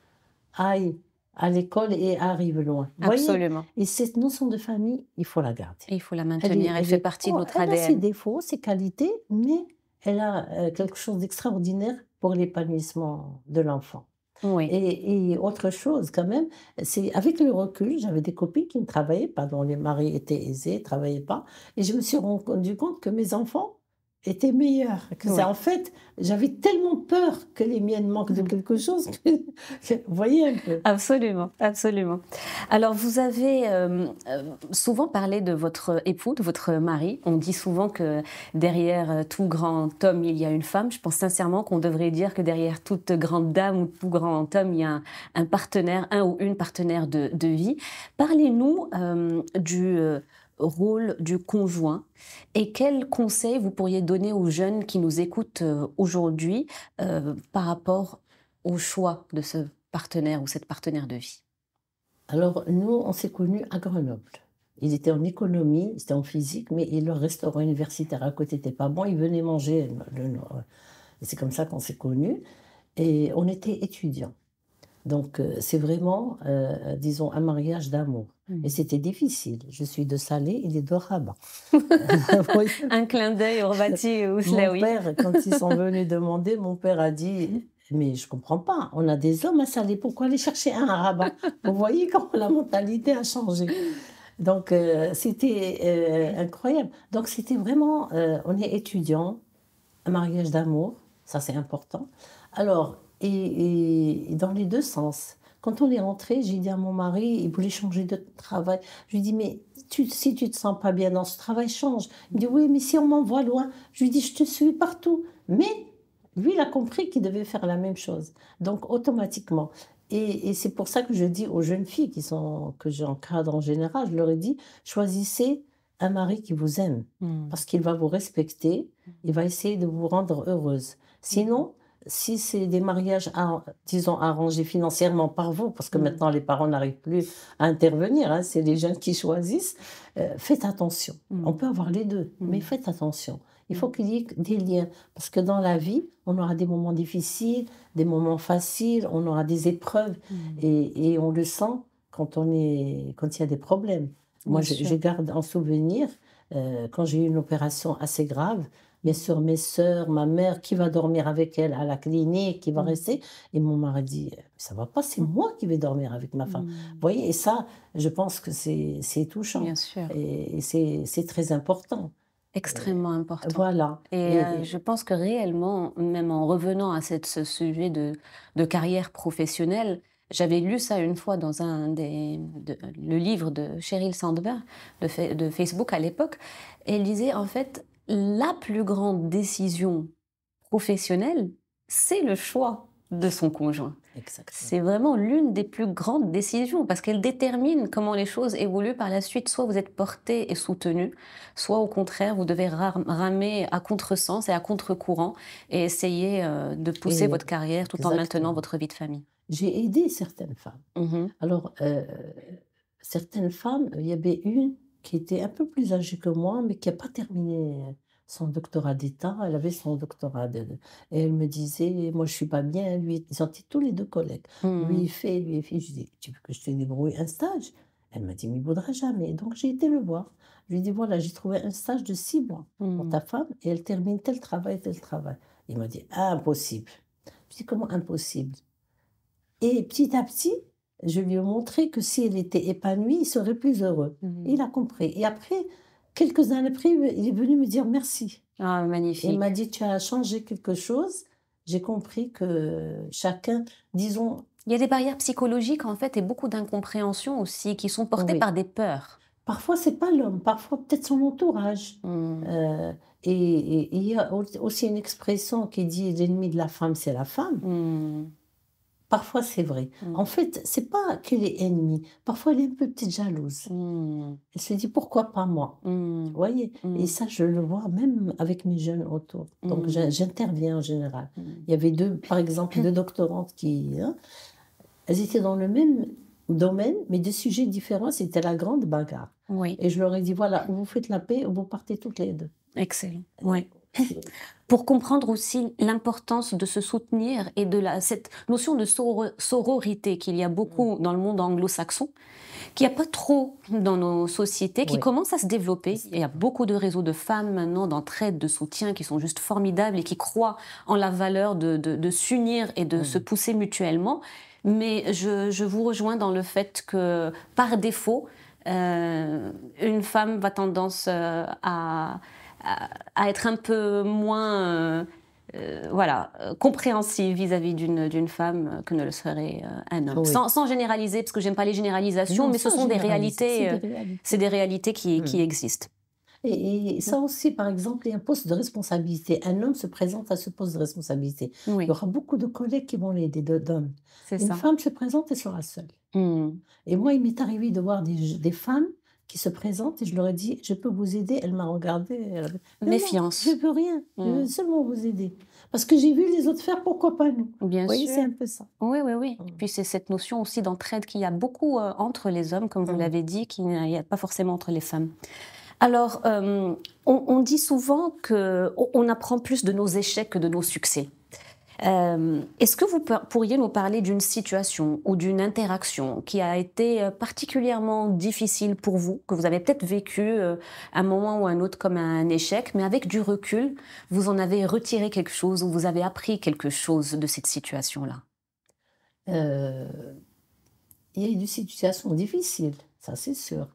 aille à l'école et arrive loin. Absolument. et cette notion de famille, il faut la garder. il faut la maintenir, elle, fait partie de notre ADN. Elle a ses défauts, ses qualités, mais elle a euh, quelque chose d'extraordinaire pour l'épanouissement de l'enfant. Oui. Et, et, autre chose quand même, c'est avec le recul, j'avais des copines qui ne travaillaient pas, dont les maris étaient aisés, ne travaillaient pas, et je me suis rendu compte que mes enfants était meilleure. Que en fait, j'avais tellement peur que les miennes manquent de mm. quelque chose. vous voyez un peu. Absolument, absolument. Alors, vous avez euh, euh, souvent parlé de votre époux, de votre mari. On dit souvent que derrière tout grand homme, il y a une femme. Je pense sincèrement qu'on devrait dire que derrière toute grande dame ou tout grand homme, il y a un, partenaire, un ou une partenaire de, vie. Parlez-nous euh, du rôle du conjoint et quels conseils vous pourriez donner aux jeunes qui nous écoutent euh, aujourd'hui euh, par rapport au choix de ce partenaire ou cette partenaire de vie Alors, nous, on s'est connus à Grenoble. Ils étaient en économie, c'était en physique, mais leur restaurant universitaire à côté n'était pas bon. Ils venaient manger. Euh, c'est comme ça qu'on s'est connus. Et on était étudiants. Donc, euh, c'est vraiment, euh, disons, un mariage d'amour. Hmm. Et c'était difficile. Je suis de Salé, il est de Rabat. un clin d'œil au Rabati ou Mon père, quand ils sont venus demander, mon père a dit mais je ne comprends pas. On a des hommes à Salé. Pourquoi aller chercher un Rabat Vous voyez comment la mentalité a changé. Donc, euh, c'était incroyable. Donc, c'était vraiment, on est étudiant, un mariage d'amour, ça c'est important. Alors, et, dans les deux sens. Quand on est rentré, j'ai dit à mon mari, il voulait changer de travail. Je lui ai dit, mais si tu te sens pas bien dans ce travail, change. Il dit, oui, mais si on m'envoie loin, je lui ai dit, je te suis partout. Mais lui, il a compris qu'il devait faire la même chose. Donc, automatiquement. Et, c'est pour ça que je dis aux jeunes filles qui sont, que j'encadre en général, je leur ai dit, choisissez un mari qui vous aime, hmm. parce qu'il va vous respecter, il va essayer de vous rendre heureuse. Sinon, si c'est des mariages, disons, arrangés financièrement par vous, parce que mm. maintenant les parents n'arrivent plus à intervenir, hein, c'est les jeunes qui choisissent, euh, faites attention. Mm. On peut avoir les deux, mm. mais faites attention. Il faut qu'il y ait des liens, parce que dans la vie, on aura des moments difficiles, des moments faciles, on aura des épreuves, et, on le sent quand on il y a des problèmes. Moi, je, garde en souvenir euh, quand j'ai eu une opération assez grave, bien sûr mes soeurs, ma mère, qui va dormir avec elle à la clinique, qui va mmh. rester. Et mon mari dit, «Euh, ça va pas, c'est mmh. moi qui vais dormir avec ma femme. Mmh. Vous voyez, et ça, je pense que c'est touchant. Bien sûr. Et, c'est très important. Extrêmement important. Voilà. Et, euh, je pense que réellement, même en revenant à cette, ce sujet de, de carrière professionnelle, j'avais lu ça une fois dans un des, le livre de Cheryl Sandberg de, de Facebook à l'époque. elle disait en fait, la plus grande décision professionnelle, c'est le choix de son conjoint. C'est vraiment l'une des plus grandes décisions parce qu'elle détermine comment les choses évoluent par la suite. Soit vous êtes porté et soutenu, soit au contraire, vous devez ramer à contresens et à contre-courant et essayer euh, de pousser votre carrière tout en maintenant votre vie de famille. J'ai aidé certaines femmes. Mmh Alors, euh, certaines femmes, il y avait une qui était un peu plus âgée que moi, mais qui n'a pas terminé son doctorat d'État. Elle avait son doctorat de... Et elle me disait, moi, je suis pas bien. Hein, lui, ils tous les deux collègues. Lui, mmh. il fait, lui, il fait. Je dis, tu veux que je te débrouille un stage Elle m'a dit, mais il voudra jamais. Donc, j'ai été le voir. Je lui ai dit, voilà, j'ai trouvé un stage de six mois pour mmh. ta femme et elle termine tel travail, tel travail. Il m'a dit, impossible. Je dis, comment impossible Et petit à petit, je lui ai montré que si elle était épanouie, il serait plus heureux. Mhm. Il a compris. Et après, quelques années après, il est venu me dire merci. Ah, magnifique. Il m'a dit, tu as changé quelque chose. J'ai compris que chacun, disons... Il y a des barrières psychologiques, en fait, et beaucoup d'incompréhension aussi, qui sont portées par des peurs. Parfois, c'est pas l'homme, parfois peut-être son entourage. Hmm. Euh, et il y a aussi une expression qui dit l'ennemi de la femme, c'est la femme. Hmm. Parfois, c'est vrai. Mmh. En fait, c'est pas qu'elle est ennemie. Parfois, elle est un peu petite jalouse. Mmh. Elle se dit pourquoi pas moi. Mmh. Vous voyez Et ça, je le vois même avec mes jeunes autour. Donc, j'interviens en général. Il y avait deux, par exemple, deux doctorantes qui, hein, elles étaient dans le même domaine, mais deux sujets différents. C'était la grande bagarre. Oui. Et je leur ai dit voilà, vous faites la paix, vous partez toutes les deux. Excellent. Oui. Euh, pour comprendre aussi l'importance de se soutenir et de la, cette notion de sororité qu'il y a beaucoup mm. dans le monde anglo-saxon, qu'il n'y a pas trop dans nos sociétés, qui commence à se développer. Il y a beaucoup de réseaux de femmes maintenant d'entraide, de soutien, qui sont juste formidables et qui croient en la valeur de, s'unir et de mm. se pousser mutuellement. Mais je, vous rejoins dans le fait que, par défaut, euh, une femme va tendance euh, à à, être un peu moins euh, euh, voilà, euh, compréhensif vis-à-vis d'une femme que ne le serait un homme. sans, généraliser, parce que j'aime pas les généralisations, mais ce sont des réalités, c'est des, réalités qui, qui hmm. existent. Et, ça aussi, par exemple, il y a un poste de responsabilité. Un homme se présente à ce poste de responsabilité. Il y aura beaucoup de collègues qui vont l'aider, d'hommes. Une femme se présente et sera seule. Hmm. Et moi, il m'est arrivé de voir des, des femmes qui se présente et je leur ai dit Je peux vous aider Elle m'a regardée. Méfiance. je ne peux rien. Je hmm. veux seulement vous aider. Parce que j'ai vu les autres faire, pourquoi pas nous Bien c'est un peu ça. Oui, oui, oui. Hmm. Puis c'est cette notion aussi d'entraide qu'il y a beaucoup euh, entre les hommes, comme vous hmm. l'avez dit, qu'il n'y a pas forcément entre les femmes. Alors, euh, on, dit souvent qu'on on apprend plus de nos échecs que de nos succès. Euh, est-ce que vous pourriez nous parler d'une situation ou d'une interaction qui a été euh, particulièrement difficile pour vous, que vous avez peut-être vécu à euh, un moment ou un autre comme un échec, mais avec du recul, vous en avez retiré quelque chose ou vous avez appris quelque chose de cette situation-là Il y a eu des situations difficiles, ça c'est sûr.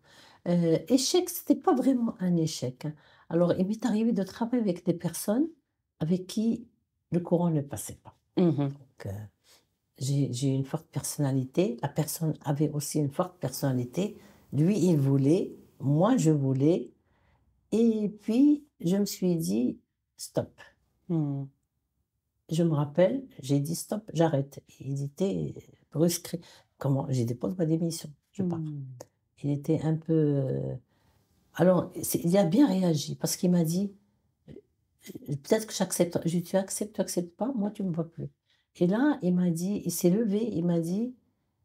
Échec, échec, c'était pas vraiment un échec. Hein. Alors, il m'est arrivé de travailler avec des personnes avec qui le courant ne passait pas. Mm-hmm. Donc, euh, j'ai une forte personnalité. La personne avait aussi une forte personnalité. Lui, il voulait. Moi, je voulais. Et puis, je me suis dit, stop. Mm. Je me rappelle, j'ai dit, stop, j'arrête. Il était brusqué. Comment J'ai déposé ma démission. Je pars. Mm. Il était un peu. Euh, alors, il a bien réagi parce qu'il m'a dit, euh, peut-être que j'accepte. Je tu acceptes, tu acceptes pas, moi, tu me vois plus. Et là, il m'a dit, il s'est levé, il m'a dit,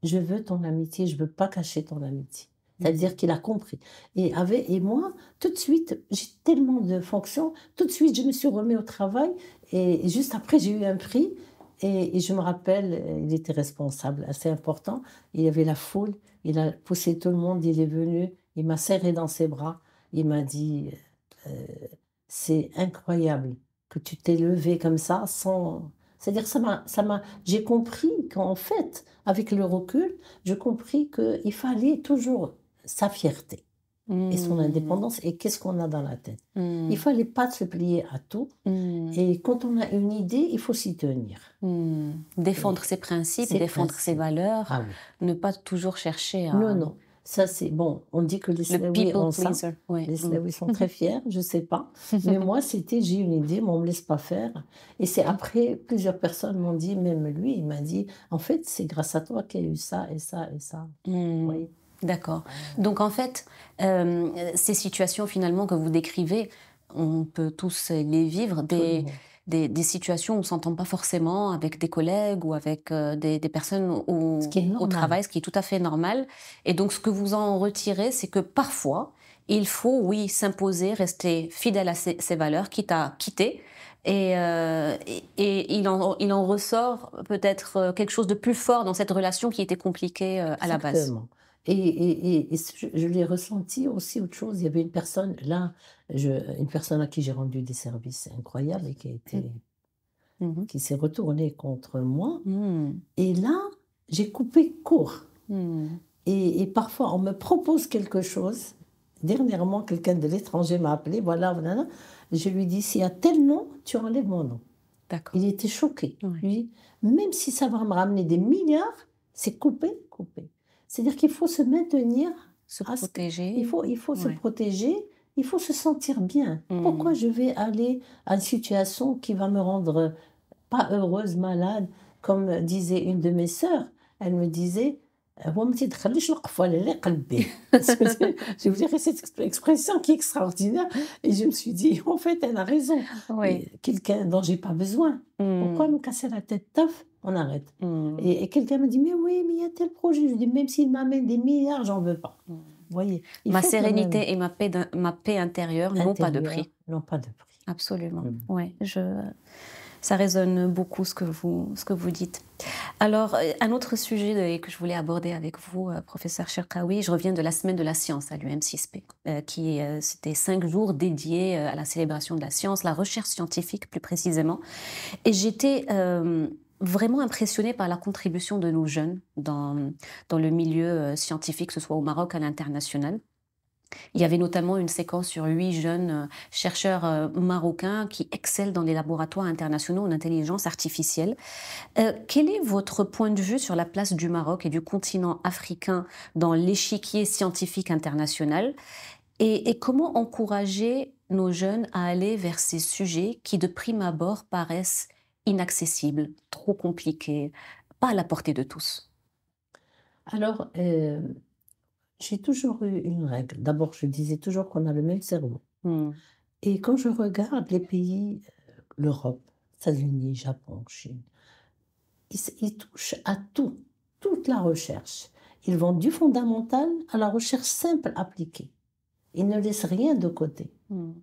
je veux ton amitié, je veux pas cacher ton amitié. Mmh. C'est-à-dire qu'il a compris. Et, avait, et moi, tout de suite, j'ai tellement de fonctions, tout de suite, je me suis remis au travail. Et juste après, j'ai eu un prix. Et, je me rappelle, euh, il était responsable, assez important. Il y avait la foule, il a poussé tout le monde, il est venu, il m'a serré dans ses bras, il m'a dit, euh, c'est incroyable que tu t'es levé comme ça sans. C'est-à-dire ça ça m'a, j'ai compris qu'en fait, avec le recul, j'ai compris qu'il fallait toujours sa fierté et son mmh. indépendance et qu'est-ce qu'on a dans la tête. Il mmh. fallait pas se plier à tout. Mmh. Et quand on a une idée, il faut s'y tenir. Défendre ses principes, défendre ses valeurs, ah ne pas toujours chercher à. Non, non. Ça, c'est bon. On dit que les Slaouis mm. sont très fiers, je sais pas. Mais moi, c'était j'ai une idée, mais on me laisse pas faire. Et c'est après, plusieurs personnes m'ont dit, même lui, il m'a dit, en fait, c'est grâce à toi qu'il y a eu ça et ça et ça. Mm. Oui. D'accord. Donc en fait, euh, ces situations finalement que vous décrivez, on peut tous les vivre. Des, des, situations où on s'entend pas forcément avec des collègues ou avec euh, des, personnes au, travail, ce qui est tout à fait normal. Et donc, ce que vous en retirez, c'est que parfois, il faut, oui, s'imposer, rester fidèle à ses, valeurs, quitte à quitter. Et, euh, il, en, ressort peut-être euh, quelque chose de plus fort dans cette relation qui était compliquée à la base. Et, et, et, je, l'ai ressenti aussi autre chose. Il y avait une personne là, je, une personne à qui j'ai rendu des services incroyables et qui a été, mm-hmm. Mm-hmm. qui s'est retournée contre moi. Mm. Et là, j'ai coupé court. Mm. Et, parfois, on me propose quelque chose. Dernièrement, quelqu'un de l'étranger m'a appelé. Voilà, voilà. Je lui dis s'il y a tel nom, tu enlèves mon nom. D'accord. Il était choqué. même si ça va me ramener des milliards, c'est coupé, coupé. C'est-à-dire qu'il faut se maintenir. Se protéger. Il faut, il faut se protéger. Il faut se sentir bien. Pourquoi mm. je vais aller à une situation qui va me rendre pas heureuse, malade Comme disait une de mes sœurs, elle me disait je vous dirais cette expression qui est extraordinaire et je me suis dit en fait elle a raison quelqu'un dont j'ai pas besoin pourquoi mm. me casser la tête taf on arrête. Mm. Et, quelqu'un me dit, mais oui, mais il y a tel projet. Je dis, même s'il m'amène des milliards, j'en veux pas. Mm. voyez, ma sérénité et ma paix, ma paix intérieure n'ont pas de prix. N'ont pas de prix. Absolument. Mm. Ouais, je... Ça résonne beaucoup ce que vous, ce que vous dites. Alors, euh, un autre sujet que je voulais aborder avec vous, euh, professeur Cherkaoui, je reviens de la semaine de la science à l'UM6P, euh, qui c'était cinq jours dédiés à la célébration de la science, la recherche scientifique plus précisément. Et j'étais vraiment impressionné par la contribution de nos jeunes dans, dans le milieu euh, scientifique, que ce soit au Maroc, à l'international. Il y avait notamment une séquence sur huit jeunes euh, chercheurs euh, marocains qui excellent dans les laboratoires internationaux en intelligence artificielle. quel est votre point de vue sur la place du Maroc et du continent africain dans l'échiquier scientifique international et, et, comment encourager nos jeunes à aller vers ces sujets qui, de prime abord, paraissent inaccessible, trop compliqué, pas à la portée de tous Alors, euh, j'ai toujours eu une règle. D'abord, je disais toujours qu'on a le même cerveau. Hmm. Et quand je regarde les pays, euh, l'Europe, États-Unis, Japon, Chine, ils, touchent à tout, toute la recherche. Ils vont du fondamental à la recherche simple appliquée. Ils ne laissent rien de côté. Hmm.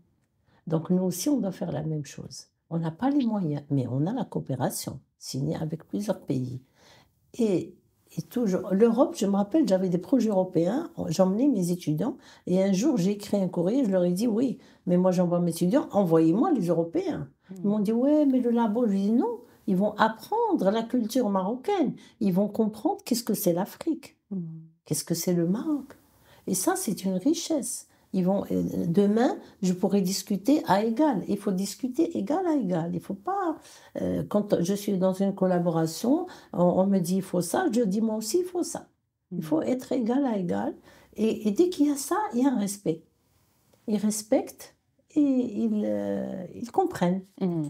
Donc nous aussi, on doit faire la même chose. On n'a pas les moyens, mais on a la coopération signée avec plusieurs pays. Et, toujours, l'Europe, je me rappelle, j'avais des projets européens, j'emmenais mes étudiants, et un jour j'ai écrit un courrier, je leur ai dit oui, mais moi j'envoie mes étudiants, envoyez-moi les Européens. Hmm. Ils m'ont dit ouais, mais le labo, je dit non, ils vont apprendre la culture marocaine, ils vont comprendre qu'est-ce que c'est l'Afrique, hmm. qu'est-ce que c'est le Maroc. Et ça, c'est une richesse. Euh, demain, je pourrai discuter à égal. Il faut discuter égal à égal. Il faut pas, euh, quand je suis dans une collaboration, on, me dit il faut ça, je dis moi aussi il faut ça. Il mm. faut être égal à égal. Et, dès qu'il y a ça, il y a un respect. Ils respectent et ils, euh, comprennent. Mm.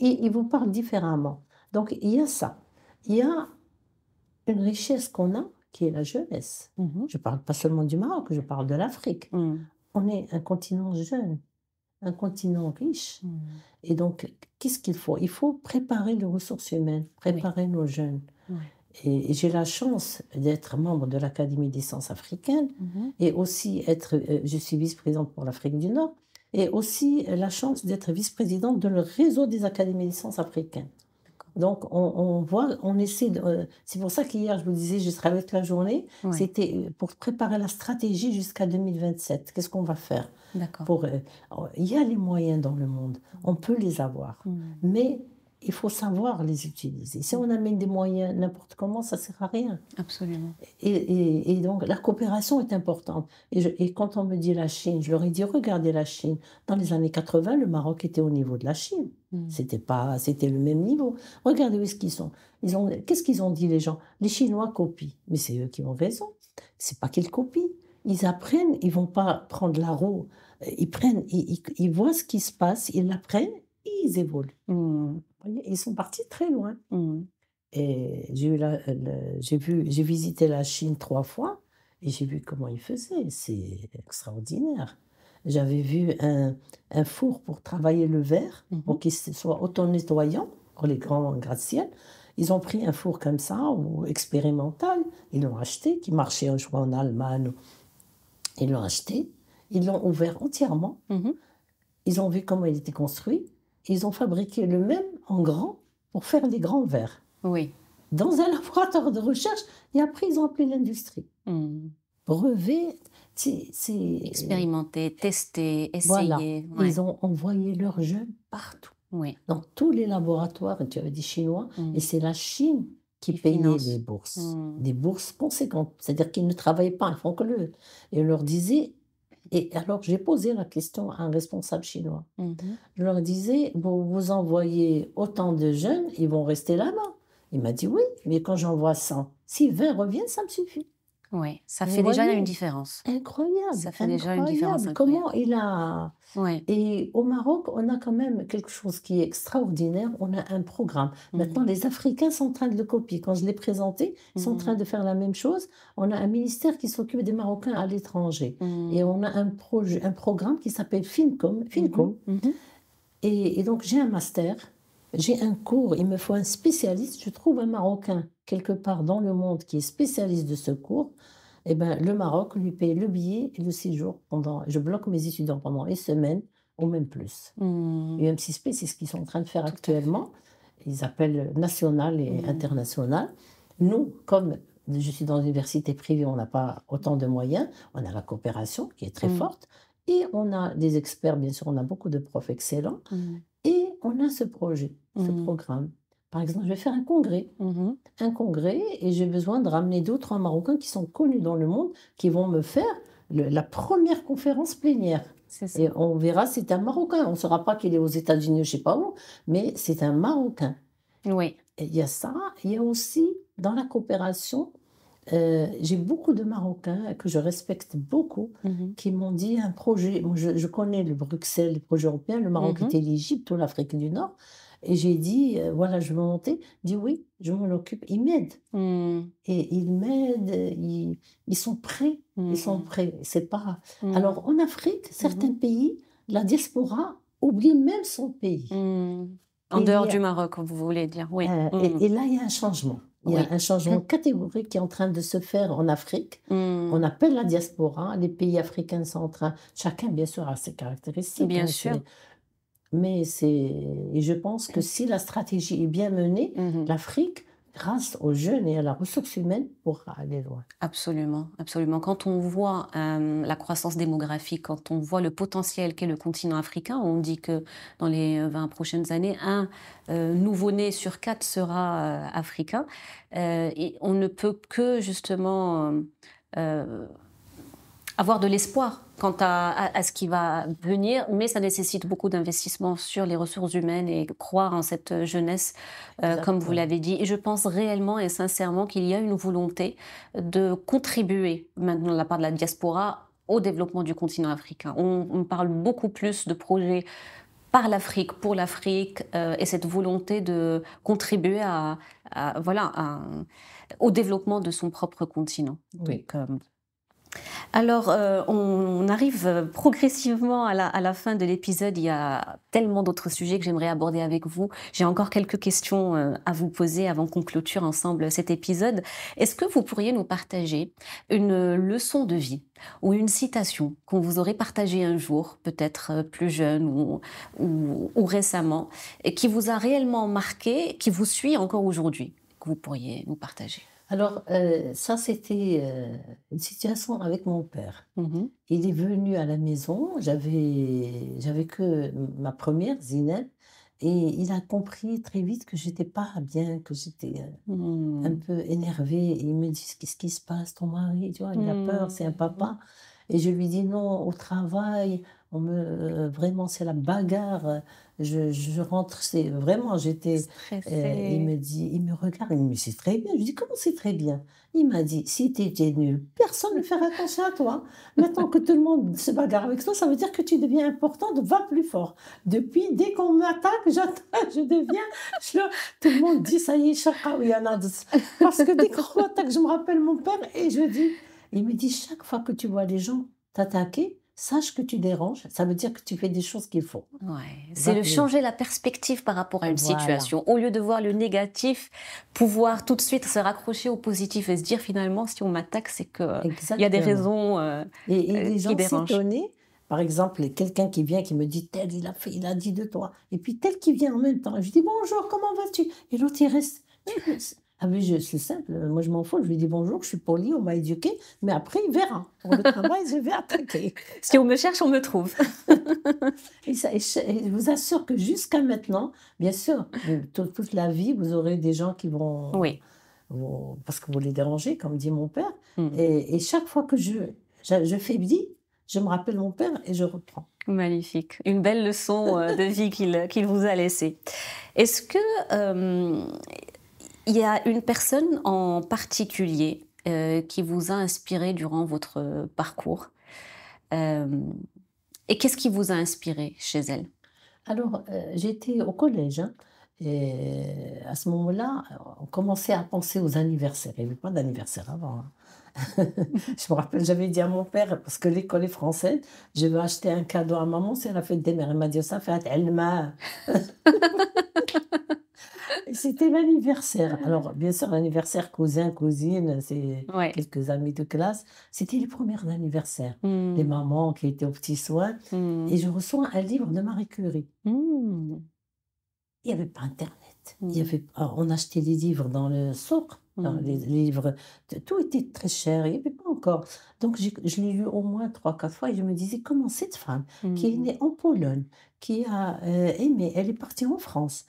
Et ils vous parlent différemment. Donc il y a ça. Il y a une richesse qu'on a qui est la jeunesse. Mm-hmm. Je ne parle pas seulement du Maroc, je parle de l'Afrique. Mm on est un continent jeune, un continent riche. Mmh. Et donc, qu'est-ce qu'il faut Il faut préparer les ressources humaines, préparer nos jeunes. Et, j'ai la chance d'être membre de l'Académie des sciences africaines mmh. et aussi être, euh, je suis vice-présidente pour l'Afrique du Nord, et aussi la chance d'être vice-présidente de le réseau des académies des sciences africaines. Donc, on, voit, on essaie. De... Euh, c'est pour ça qu'hier, je vous disais, je serai avec la journée. C'était euh, pour préparer la stratégie jusqu'à 2027. Qu'est-ce qu'on va faire D'accord. Pour, euh, oh, il y a les moyens dans le monde. On peut les avoir. Hmm. Mais il faut savoir les utiliser. Si on amène des moyens n'importe comment, ça ne sert à rien. Absolument. Et, donc, la coopération est importante. Et, quand on me dit la Chine, je leur ai dit, regardez la Chine. Dans les années 80, le Maroc était au niveau de la Chine. Hmm. C'était pas, c'était le même niveau. Regardez où est-ce qu'ils sont. Ils ont, qu'est-ce qu'ils ont dit, les gens Les Chinois copient. Mais c'est eux qui ont raison. C'est pas qu'ils copient. Ils apprennent, ils vont pas prendre la roue. Ils prennent, ils, voient ce qui se passe, ils l'apprennent et ils évoluent. Hmm ils sont partis très loin. Mmh. Et euh, j'ai vu, j'ai visité la Chine trois fois et j'ai vu comment ils faisaient. C'est extraordinaire. J'avais vu un, four pour travailler le verre, mmh. pour qu'il soit auto-nettoyant pour les grands gratte-ciel. Ils ont pris un four comme ça, ou expérimental, ils l'ont acheté, qui marchait, je crois, en Allemagne. Ils l'ont acheté, ils l'ont ouvert entièrement. Mmh. Ils ont vu comment il était construit. Ils ont fabriqué le même en grand pour faire des grands verres. Oui. Dans un laboratoire de recherche, et après, ils ont appelé l'industrie. Hmm. Brevet, c'est. Expérimenter, tester, essayer. Ils ont envoyé leurs jeunes partout. Oui. Dans tous les laboratoires, tu avais dit Chinois, hmm. et c'est la Chine qui Ils payait finance. des bourses, hmm. des bourses conséquentes. C'est-à-dire qu'ils ne travaillaient pas, ils font que le. Et on leur disait, et alors, j'ai posé la question à un responsable chinois. Mhm. Je leur disais, vous envoyez autant de jeunes, ils vont rester là-bas. Il m'a dit oui, mais quand j'envoie 100, si 20 reviennent, ça me suffit. Oui, ça fait déjà une différence. Incroyable. Ça fait déjà une différence. Comment il a. Ouais. Et au Maroc, on a quand même quelque chose qui est extraordinaire. On a un programme. Mmh Maintenant, les Africains sont en train de le copier. Quand je l'ai présenté, ils sont en mmh train de faire la même chose. On a un ministère qui s'occupe des Marocains à l'étranger. Mmh et on a un, un programme qui s'appelle FinCom. et, donc, j'ai un master j'ai un cours, il me faut un spécialiste, je trouve un Marocain quelque part dans le monde qui est spécialiste de ce cours, eh ben, le Maroc lui paye le billet et le séjour pendant. Je bloque mes étudiants pendant une semaine ou même plus. UM6P, hmm. c'est ce qu'ils sont en train de faire actuellement. Ils appellent national et hmm. international. Nous, comme je suis dans une université privée, on n'a pas autant de moyens. On a la coopération qui est très hmm. forte. Et on a des experts, bien sûr, on a beaucoup de profs excellents. Et on a ce projet, ce mhm. programme. Par exemple, je vais faire un congrès. Mhm. Un congrès et j'ai besoin de ramener deux ou trois Marocains qui sont connus dans le monde, qui vont me faire la première conférence plénière. Et on verra si c'est un Marocain. On ne saura pas qu'il est aux États-Unis, je ne sais pas où, mais c'est un Marocain. Oui. il y a ça. Il y a aussi, dans la coopération, euh, j'ai beaucoup de Marocains que je respecte beaucoup mhm. qui m'ont dit un projet. je, connais le Bruxelles, le projet européen, le Maroc mhm. était l'Égypte ou l'Afrique du Nord. Et j'ai dit, euh, voilà, je vais monter. dit oui, je m'en occupe. Ils m'aident. Mhm. Et ils m'aident. Ils, sont prêts. Ils sont prêts. C'est pas. Alors en Afrique, certains pays, la diaspora oublie même son pays. En dehors du Maroc, vous voulez dire, oui. Euh, et là, il y a un changement. Il y a un changement catégorique qui est en train de se faire en Afrique. Hmm. On appelle la diaspora. Les pays africains sont en train. Chacun, bien sûr, a ses caractéristiques. Bien hein, sûr. Mais c'est. Et je pense que si la stratégie est bien menée, mhm. l'Afrique grâce aux jeunes et à la ressource humaine pour aller loin. Absolument, absolument. Quand on voit euh, la croissance démographique, quand on voit le potentiel qu'est le continent africain, on dit que dans les 20 euh, prochaines années, un euh, nouveau-né sur quatre sera africain. et on ne peut que justement avoir de l'espoir quant à, ce qui va venir, mais ça nécessite beaucoup d'investissement sur les ressources humaines et croire en cette jeunesse, euh, comme vous l'avez dit. Et je pense réellement et sincèrement qu'il y a une volonté de contribuer maintenant de la part de la diaspora au développement du continent africain. On, parle beaucoup plus de projets par l'Afrique, pour l'Afrique, euh, et cette volonté de contribuer à, voilà, au développement de son propre continent. Oui. Euh, alors, euh, on arrive euh, progressivement à la, fin de l'épisode. Il y a tellement d'autres sujets que j'aimerais aborder avec vous. J'ai encore quelques questions euh, à vous poser avant qu'on clôture ensemble cet épisode. Est-ce que vous pourriez nous partager une leçon de vie ou une citation qu'on vous aurait partagée un jour, peut-être plus jeune ou, ou récemment, et qui vous a réellement marqué, qui vous suit encore aujourd'hui, que vous pourriez nous partager alors, euh, ça, c'était euh, une situation avec mon père. Mmh il est venu à la maison, j'avais, que ma première, Zineb, et il a compris très vite que j'étais pas bien, que j'étais euh, un mmh. peu énervée. il me dit Qu'est-ce qui se passe, ton mari tu vois, Il a peur, mmh. c'est un papa. Et je lui dis Non, au travail, on me, vraiment, c'est la bagarre. Je, rentre, c'est vraiment, j'étais. Euh, il me dit, il me regarde, il me dit, c'est très bien. Je dis, comment c'est très bien Il m'a dit, si tu étais nul, personne ne ferait attention à toi. Maintenant que tout le monde se bagarre avec toi, ça veut dire que tu deviens important, va plus fort. Depuis, dès qu'on m'attaque, je deviens. tout le monde dit, ça y est, Parce que dès qu'on m'attaque, je me rappelle mon père et je dis, il me dit, chaque fois que tu vois les gens t'attaquer, sache que tu déranges, ça veut dire que tu fais des choses qu'il faut. C'est le changer la perspective par rapport à une situation. Au lieu de voir le négatif, pouvoir tout de suite se raccrocher au positif et se dire finalement, si on m'attaque, c'est qu'il euh, y a des raisons qui euh, et, et euh, les gens qui Par exemple, quelqu'un qui vient qui me dit tel, il a fait, il a dit de toi. Et puis tel qui vient en même temps. Je dis bonjour, comment vas-tu Et l'autre il reste. Ah oui, c'est simple, moi je m'en fous, je lui dis bonjour, je suis poli, on m'a éduqué, mais après il verra. Pour le travail, je vais attaquer. Si on me cherche, on me trouve. et, je vous assure que jusqu'à maintenant, bien sûr, toute, la vie, vous aurez des gens qui vont... Oui. parce que vous les dérangez, comme dit mon père. Hmm. Et, chaque fois que je, je, fais faiblis, je me rappelle mon père et je reprends. Magnifique. Une belle leçon euh, de vie qu'il vous a laissée. Est-ce que... Euh, il y a une personne en particulier euh, qui vous a inspiré durant votre parcours. Euh, et qu'est-ce qui vous a inspiré chez elle Alors, euh, j'étais au collège. Hein, et à ce moment-là, on commençait à penser aux anniversaires. Il n'y avait pas d'anniversaire avant. Hein. je me rappelle, j'avais dit à mon père, parce que l'école est française, je veux acheter un cadeau à maman, c'est la fête des mères. Il m'a dit, ça fait elle m'a. C'était l'anniversaire. Alors, bien sûr, l'anniversaire cousin, cousine, c'est quelques amis de classe. C'était les premiers anniversaires. des hmm. mamans qui étaient aux petits soins. Hmm. Et je reçois un livre de Marie Curie. Hmm. Il n'y avait pas Internet. Il y avait... on achetait des livres dans le dans Les, livres, tout était très cher, il n'y avait pas encore. Donc je l'ai lu au moins trois, quatre fois et je me disais, comment cette femme qui est née en Pologne, qui a euh, aimé. Elle est partie en France.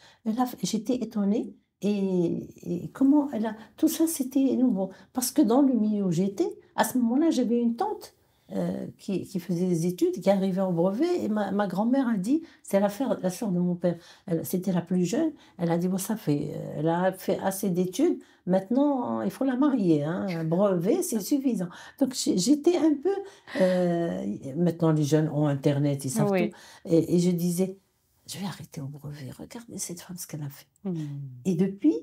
J'étais étonnée. Et, et, comment elle a... Tout ça, c'était nouveau. Parce que dans le milieu où j'étais, à ce moment-là, j'avais une tante euh, qui, faisait des études, qui arrivait au brevet. Et ma, grand-mère a dit, c'est la, la soeur de mon père, c'était la plus jeune, elle a dit, bon, ça fait, euh, elle a fait assez d'études, maintenant, il faut la marier. Hein, un brevet, c'est suffisant. Donc, j'étais un peu... Euh, maintenant, les jeunes ont Internet, ils savent tout. Et, je disais, je vais arrêter au brevet, regardez cette femme, ce qu'elle a fait. Mmh. Et depuis,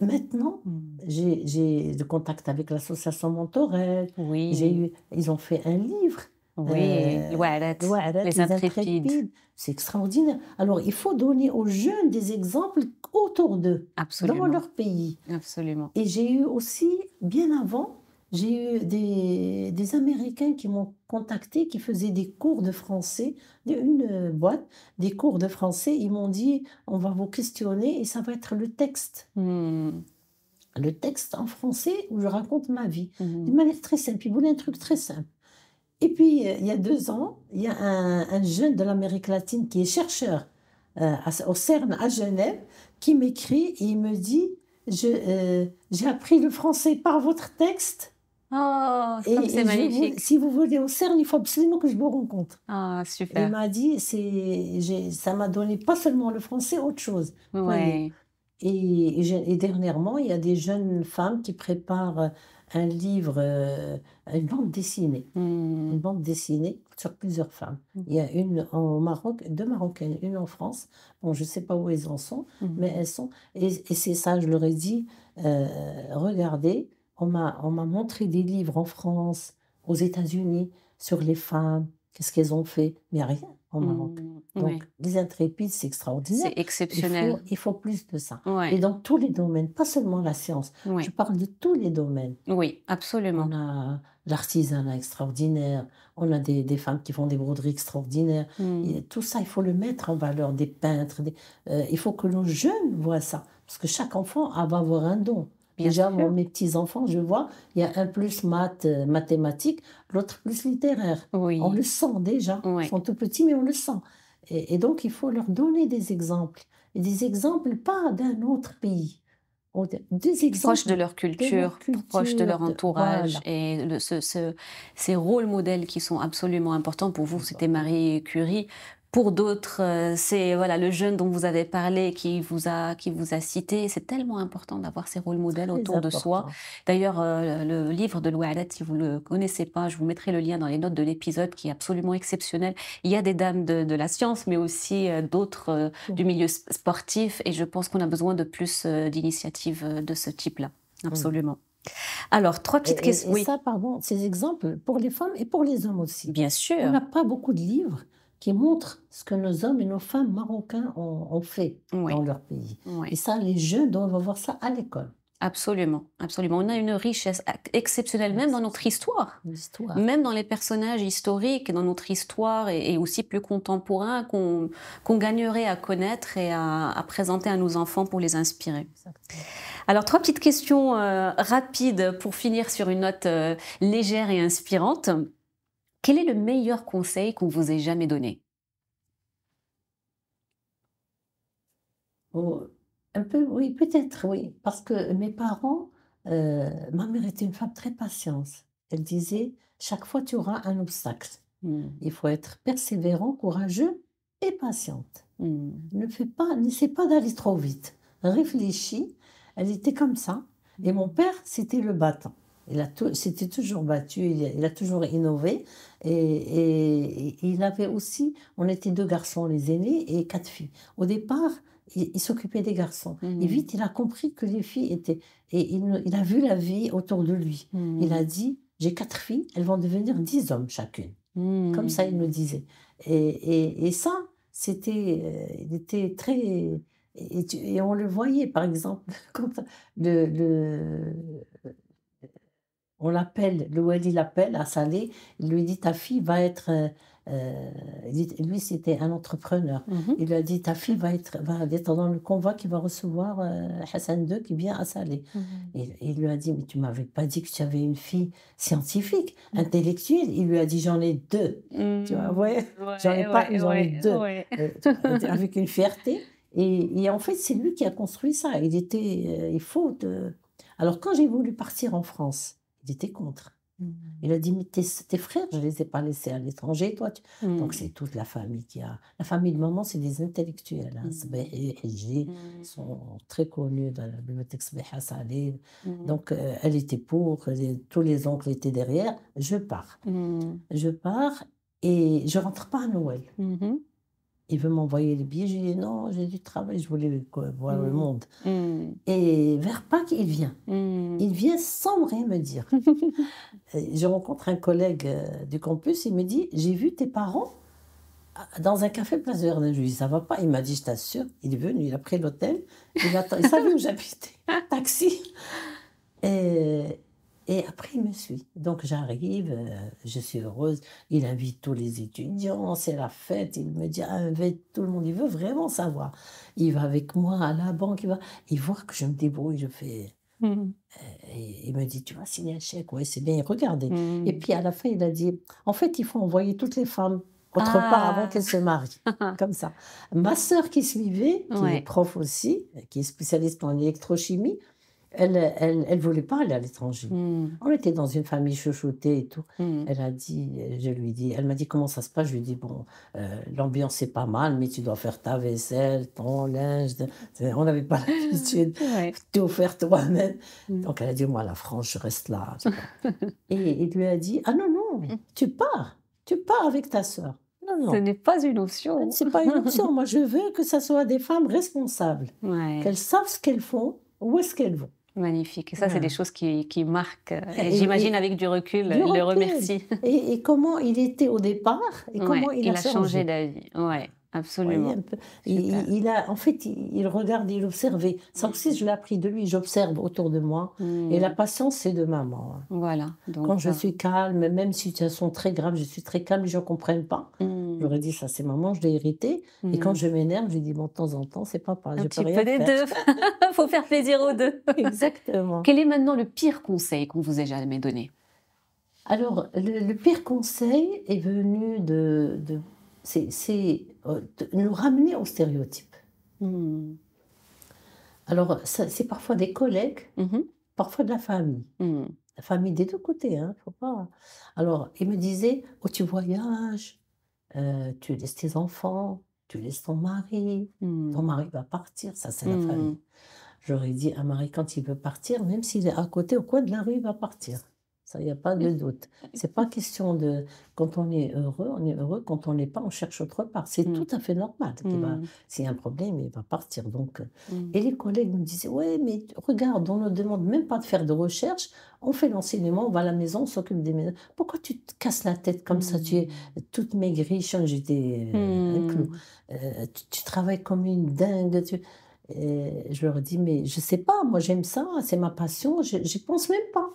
Maintenant, mmh. j'ai de contact avec l'association Montorel. Oui. Eu, ils ont fait un livre. Oui, euh, les, intrépides. C'est extraordinaire. Alors, il faut donner aux jeunes des exemples autour d'eux, dans leur pays. Absolument. Et j'ai eu aussi, bien avant, j'ai eu des, des Américains qui m'ont contacté, qui faisaient des cours de français, une euh, boîte, des cours de français. Ils m'ont dit, on va vous questionner et ça va être le texte. Hmm. Le texte en français où je raconte ma vie. De hmm. D'une manière très simple. Ils voulaient un truc très simple. Et puis, euh, il y a deux ans, il y a un, un jeune de l'Amérique latine qui est chercheur euh, au CERN à Genève qui m'écrit et il me dit, j'ai appris le français par votre texte. Oh, c'est magnifique. si vous voulez au CERN, il faut absolument que je vous rencontre. Ah, super. Il m'a dit, ça m'a donné pas seulement le français, autre chose. Ouais. Et, dernièrement, il y a des jeunes femmes qui préparent un livre, euh, une bande dessinée. Hmm. Une bande dessinée sur plusieurs femmes. Hmm. Il y a une au Maroc, deux Marocaines, une en France. Bon, je ne sais pas où elles en sont, hmm. mais elles sont. Et, c'est ça, je leur ai dit, euh, regardez, on m'a montré des livres en France, aux États-Unis, sur les femmes, qu'est-ce qu'elles ont fait, mais rien en Maroc. Mmh, donc, les intrépides, c'est extraordinaire. C'est exceptionnel. Il faut, plus de ça. Et dans tous les domaines, pas seulement la science. Je parle de tous les domaines. Oui, absolument. On a l'artisanat extraordinaire, on a des, femmes qui font des broderies extraordinaires. Mmh. tout ça, il faut le mettre en valeur, des peintres. Euh, il faut que nos jeunes voient ça. Parce que chaque enfant va avoir un don. Déjà, mes petits-enfants, je vois, il y a un plus maths, euh, mathématiques, l'autre plus littéraire. On le sent déjà. Ils sont tout petits, mais on le sent. Et, donc, il faut leur donner des exemples. des exemples pas d'un autre pays. Des exemples proches de leur culture, proches de leur entourage. Et ce, ces rôles modèles qui sont absolument importants pour vous, c'était Marie Curie. Pour d'autres, euh, c'est voilà le jeune dont vous avez parlé qui vous a qui vous a cité. C'est tellement important d'avoir ces rôles modèles autour de soi. D'ailleurs, euh, le livre de Louis si vous le connaissez pas, je vous mettrai le lien dans les notes de l'épisode, qui est absolument exceptionnel. Il y a des dames de, la science, mais aussi euh, d'autres du milieu sportif, et je pense qu'on a besoin de plus d'initiatives de ce type-là. Absolument. Alors, trois petites questions. ça, pardon, ces exemples pour les femmes et pour les hommes aussi. Bien sûr. On n'a pas beaucoup de livres qui montre ce que nos hommes et nos femmes marocains ont, fait dans leur pays. Et ça, les jeunes doivent voir ça à l'école. Absolument, absolument. On a une richesse exceptionnelle, même dans notre histoire. Même dans les personnages historiques, dans notre histoire et, aussi plus contemporain qu'on gagnerait à connaître et à, présenter à nos enfants pour les inspirer. Alors, trois petites questions euh, rapides pour finir sur une note euh, légère et inspirante. Quel est le meilleur conseil qu'on vous ait jamais donné oh, Un peu, oui, peut-être, oui. Parce que mes parents, euh, ma mère était une femme très patiente. Elle disait, chaque fois tu auras un obstacle. Hmm. Il faut être persévérant, courageux et patiente. Hmm. Ne fais pas, n'essaie pas d'aller trop vite. Réfléchis. Elle était comme ça. Et hmm. mon père, c'était le battant. Il s'était toujours battu, il a, toujours innové. Et, et, il avait aussi, on était deux garçons, les aînés, et quatre filles. Au départ, il, s'occupait des garçons. Et mhm. vite, il a compris que les filles étaient. Et il, a vu la vie autour de lui. Mhm. Il a dit J'ai quatre filles, elles vont devenir dix hommes chacune. Mhm. Comme ça, il nous disait. Et, et ça, c'était. Euh, il était très. Et, on le voyait, par exemple, quand le, le, on l'appelle, le wali l'appelle à Salé, il lui dit ta fille va être. Euh, euh, lui, c'était un entrepreneur. Mhm. Il lui a dit ta fille va être, va dans le convoi qui va recevoir euh, Hassan II qui vient à Salé. Mhm. il, lui a dit mais tu m'avais pas dit que tu avais une fille scientifique, mhm. intellectuelle. Il lui a dit j'en ai deux. Tu vois, ouais, j'en ai pas, j'en ai deux. avec une fierté. Et, et en fait, c'est lui qui a construit ça. Il était, il faut. De... Alors quand j'ai voulu partir en France, était contre. Mmh. Il a dit, mais tes, frères, je ne les ai pas laissés à l'étranger, toi. Donc mmh. c'est toute la famille qui a... La famille de maman, c'est des intellectuels. Hein. Mmh. Ben, sont très connus dans la bibliothèque Sbeha Donc euh, elle était pour, tous les oncles étaient derrière. Je pars. Je pars et je rentre pas à Noël il veut m'envoyer les billets. Je lui dis non, j'ai du travail, je voulais voir le mm. monde. Mm. Et vers Pâques, il vient. Mm. Il vient sans rien me dire. je rencontre un collègue euh, du campus, il me dit J'ai vu tes parents euh, dans un café Place de Verdun. Je lui dis Ça va pas. Il m'a dit Je t'assure. Il est venu, il a pris l'hôtel, il, il savait où j'habitais. Taxi. Et et après, il me suit. Donc j'arrive, euh, je suis heureuse. Il invite tous les étudiants, c'est la fête. Il me dit, ah, invite tout le monde. Il veut vraiment savoir. Il va avec moi à la banque. Il, va, voit que je me débrouille, je fais. Hmm. Euh, il me dit, tu vas signer un chèque. Oui, c'est bien, regardez. Hmm. Et puis à la fin, il a dit, en fait, il faut envoyer toutes les femmes autre ah. part avant qu'elles se marient. comme ça. Ma sœur qui suivait, qui est prof aussi, qui est spécialiste en électrochimie, elle, elle, voulait pas aller à l'étranger. Hmm. On était dans une famille chouchoutée et tout. Hmm. Elle a dit, je lui dis, elle m'a dit comment ça se passe. Je lui dis bon, euh, l'ambiance c'est pas mal, mais tu dois faire ta vaisselle, ton linge. On n'avait pas l'habitude. de Tout faire toi-même. Hmm. Donc elle a dit moi la France, je reste là. et il lui a dit ah non non, tu pars, tu pars avec ta sœur. Non, non. Ce n'est pas une option. C'est pas une option. Moi, je veux que ça soit des femmes responsables, qu'elles savent ce qu'elles font, où est-ce qu'elles vont. Magnifique. ça, c'est des choses qui, qui marquent. J'imagine avec du recul, le remercie. Et, comment il était au départ et comment il, a, changé, changé d'avis. Ouais. Absolument. il, a, en fait, il, regarde, il observait. que mm. aussi, je l'ai appris de lui. J'observe autour de moi. Mm. Et la patience, c'est de maman. Hein. Voilà. Quand je euh, suis calme, même si situation très grave, je suis très calme, Je ne comprends pas. Mm. J'aurais dit, ça, c'est maman, je l'ai hérité. Et quand je m'énerve, je dis, bon, de temps en temps, c'est papa. Un je petit peux rien faire. deux. faut faire plaisir aux deux. Exactement. Quel est maintenant le pire conseil qu'on vous ait jamais donné alors, le, pire conseil est venu de c'est euh, nous ramener au stéréotype hmm. Alors, c'est parfois des collègues, mm-hmm. parfois de la famille. Mm. La famille des deux côtés, hein, faut pas. Alors, il me disait Oh, tu voyages, euh, tu laisses tes enfants, tu laisses ton mari, mm. ton mari va partir, ça, c'est la mm. famille. J'aurais dit Un mari, quand il veut partir, même s'il est à côté, au coin de la rue, il va partir il n'y a pas de doute. C'est pas question de. Quand on est heureux, on est heureux. Quand on n'est pas, on cherche autre part. C'est mm. tout à fait normal. Mm. S'il y a un problème, il va partir. Donc, mm. Et les collègues nous disaient Ouais, mais regarde, on ne demande même pas de faire de recherche. On fait l'enseignement, on va à la maison, on s'occupe des maisons. Pourquoi tu te casses la tête comme ça Tu es toute maigrie, j'étais euh, un clou. Euh, tu, travailles comme une dingue. Euh, je leur dis, mais je sais pas, moi j'aime ça, c'est ma passion, je n'y pense même pas.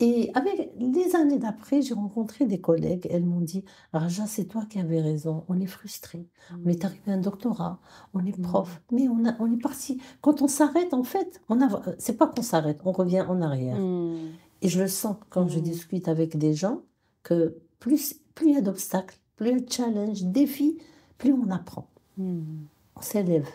Et avec les années d'après, j'ai rencontré des collègues, elles m'ont dit Raja, c'est toi qui avais raison, on est frustré, on est mmh. arrivé à un doctorat, on est mmh. prof, mais on, est parti. Quand on s'arrête, en fait, on euh, c'est pas qu'on s'arrête, on revient en arrière. Mmh. Et je le sens quand je discute avec des gens que plus plus il y a d'obstacles, plus il y a de challenges, défis, plus on apprend. On s'élève.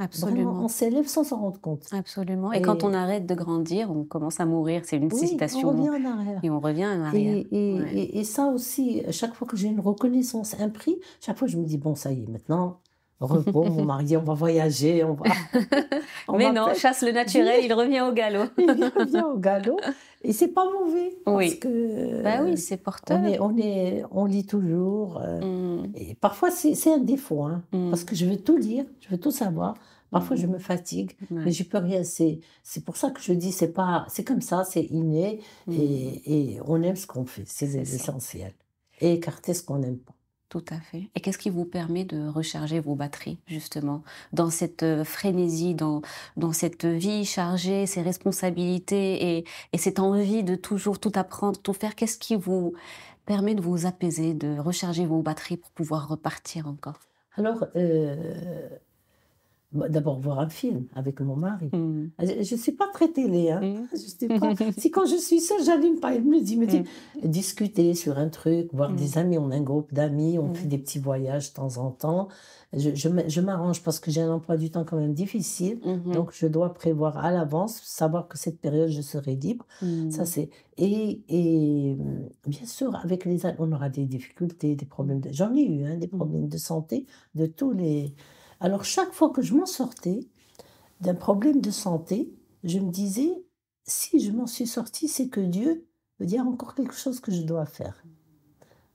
Absolument. on s'élève sans s'en rendre compte. Absolument. Et, quand on arrête de grandir, on commence à mourir. C'est une oui, On revient en arrière. Et on revient en arrière. Et, ça aussi, chaque fois que j'ai une reconnaissance, un prix, chaque fois je me dis bon, ça y est, maintenant, repos, mon mari, on va voyager, on va. Mais non, chasse le naturel, il revient au galop. il revient au galop. Et c'est pas mauvais. Oui. Parce que. Euh, bah oui, c'est porteur. On, on, est, on lit toujours. Euh, mm. Et parfois, c'est un défaut, hein, mm. parce que je veux tout lire, je veux tout savoir. Parfois, mm. je me fatigue, mais je peux rien. C'est pour ça que je dis, c'est pas, c'est comme ça, c'est inné, et, et, on aime ce qu'on fait, c'est essentiel. Et écarter ce qu'on n'aime pas. Tout à fait. Et qu'est-ce qui vous permet de recharger vos batteries, justement, dans cette euh, frénésie, dans, dans cette vie chargée, ces responsabilités et, et cette envie de toujours tout apprendre, tout faire Qu'est-ce qui vous permet de vous apaiser, de recharger vos batteries pour pouvoir repartir encore Alors, euh, bah, d'abord voir un film avec mon mari. Mm. Ah, je ne suis pas très télé. Hein. Mm. quand je suis seule, j'allume pas. Il me dit, me dit mm. discuter sur un truc, voir des amis. On a un groupe d'amis, on fait des petits voyages de temps en temps. Je, je, m'arrange parce que j'ai un emploi du temps quand même difficile. Mm-hmm. Donc je dois prévoir à l'avance, savoir que cette période, je serai libre. Ça, c'est... Et, et, bien sûr, avec les on aura des difficultés, des problèmes de... J'en ai eu, hein, des problèmes de santé de tous les alors chaque fois que je m'en sortais d'un problème de santé, je me disais, si je m'en suis sortie, c'est que Dieu veut dire encore quelque chose que je dois faire.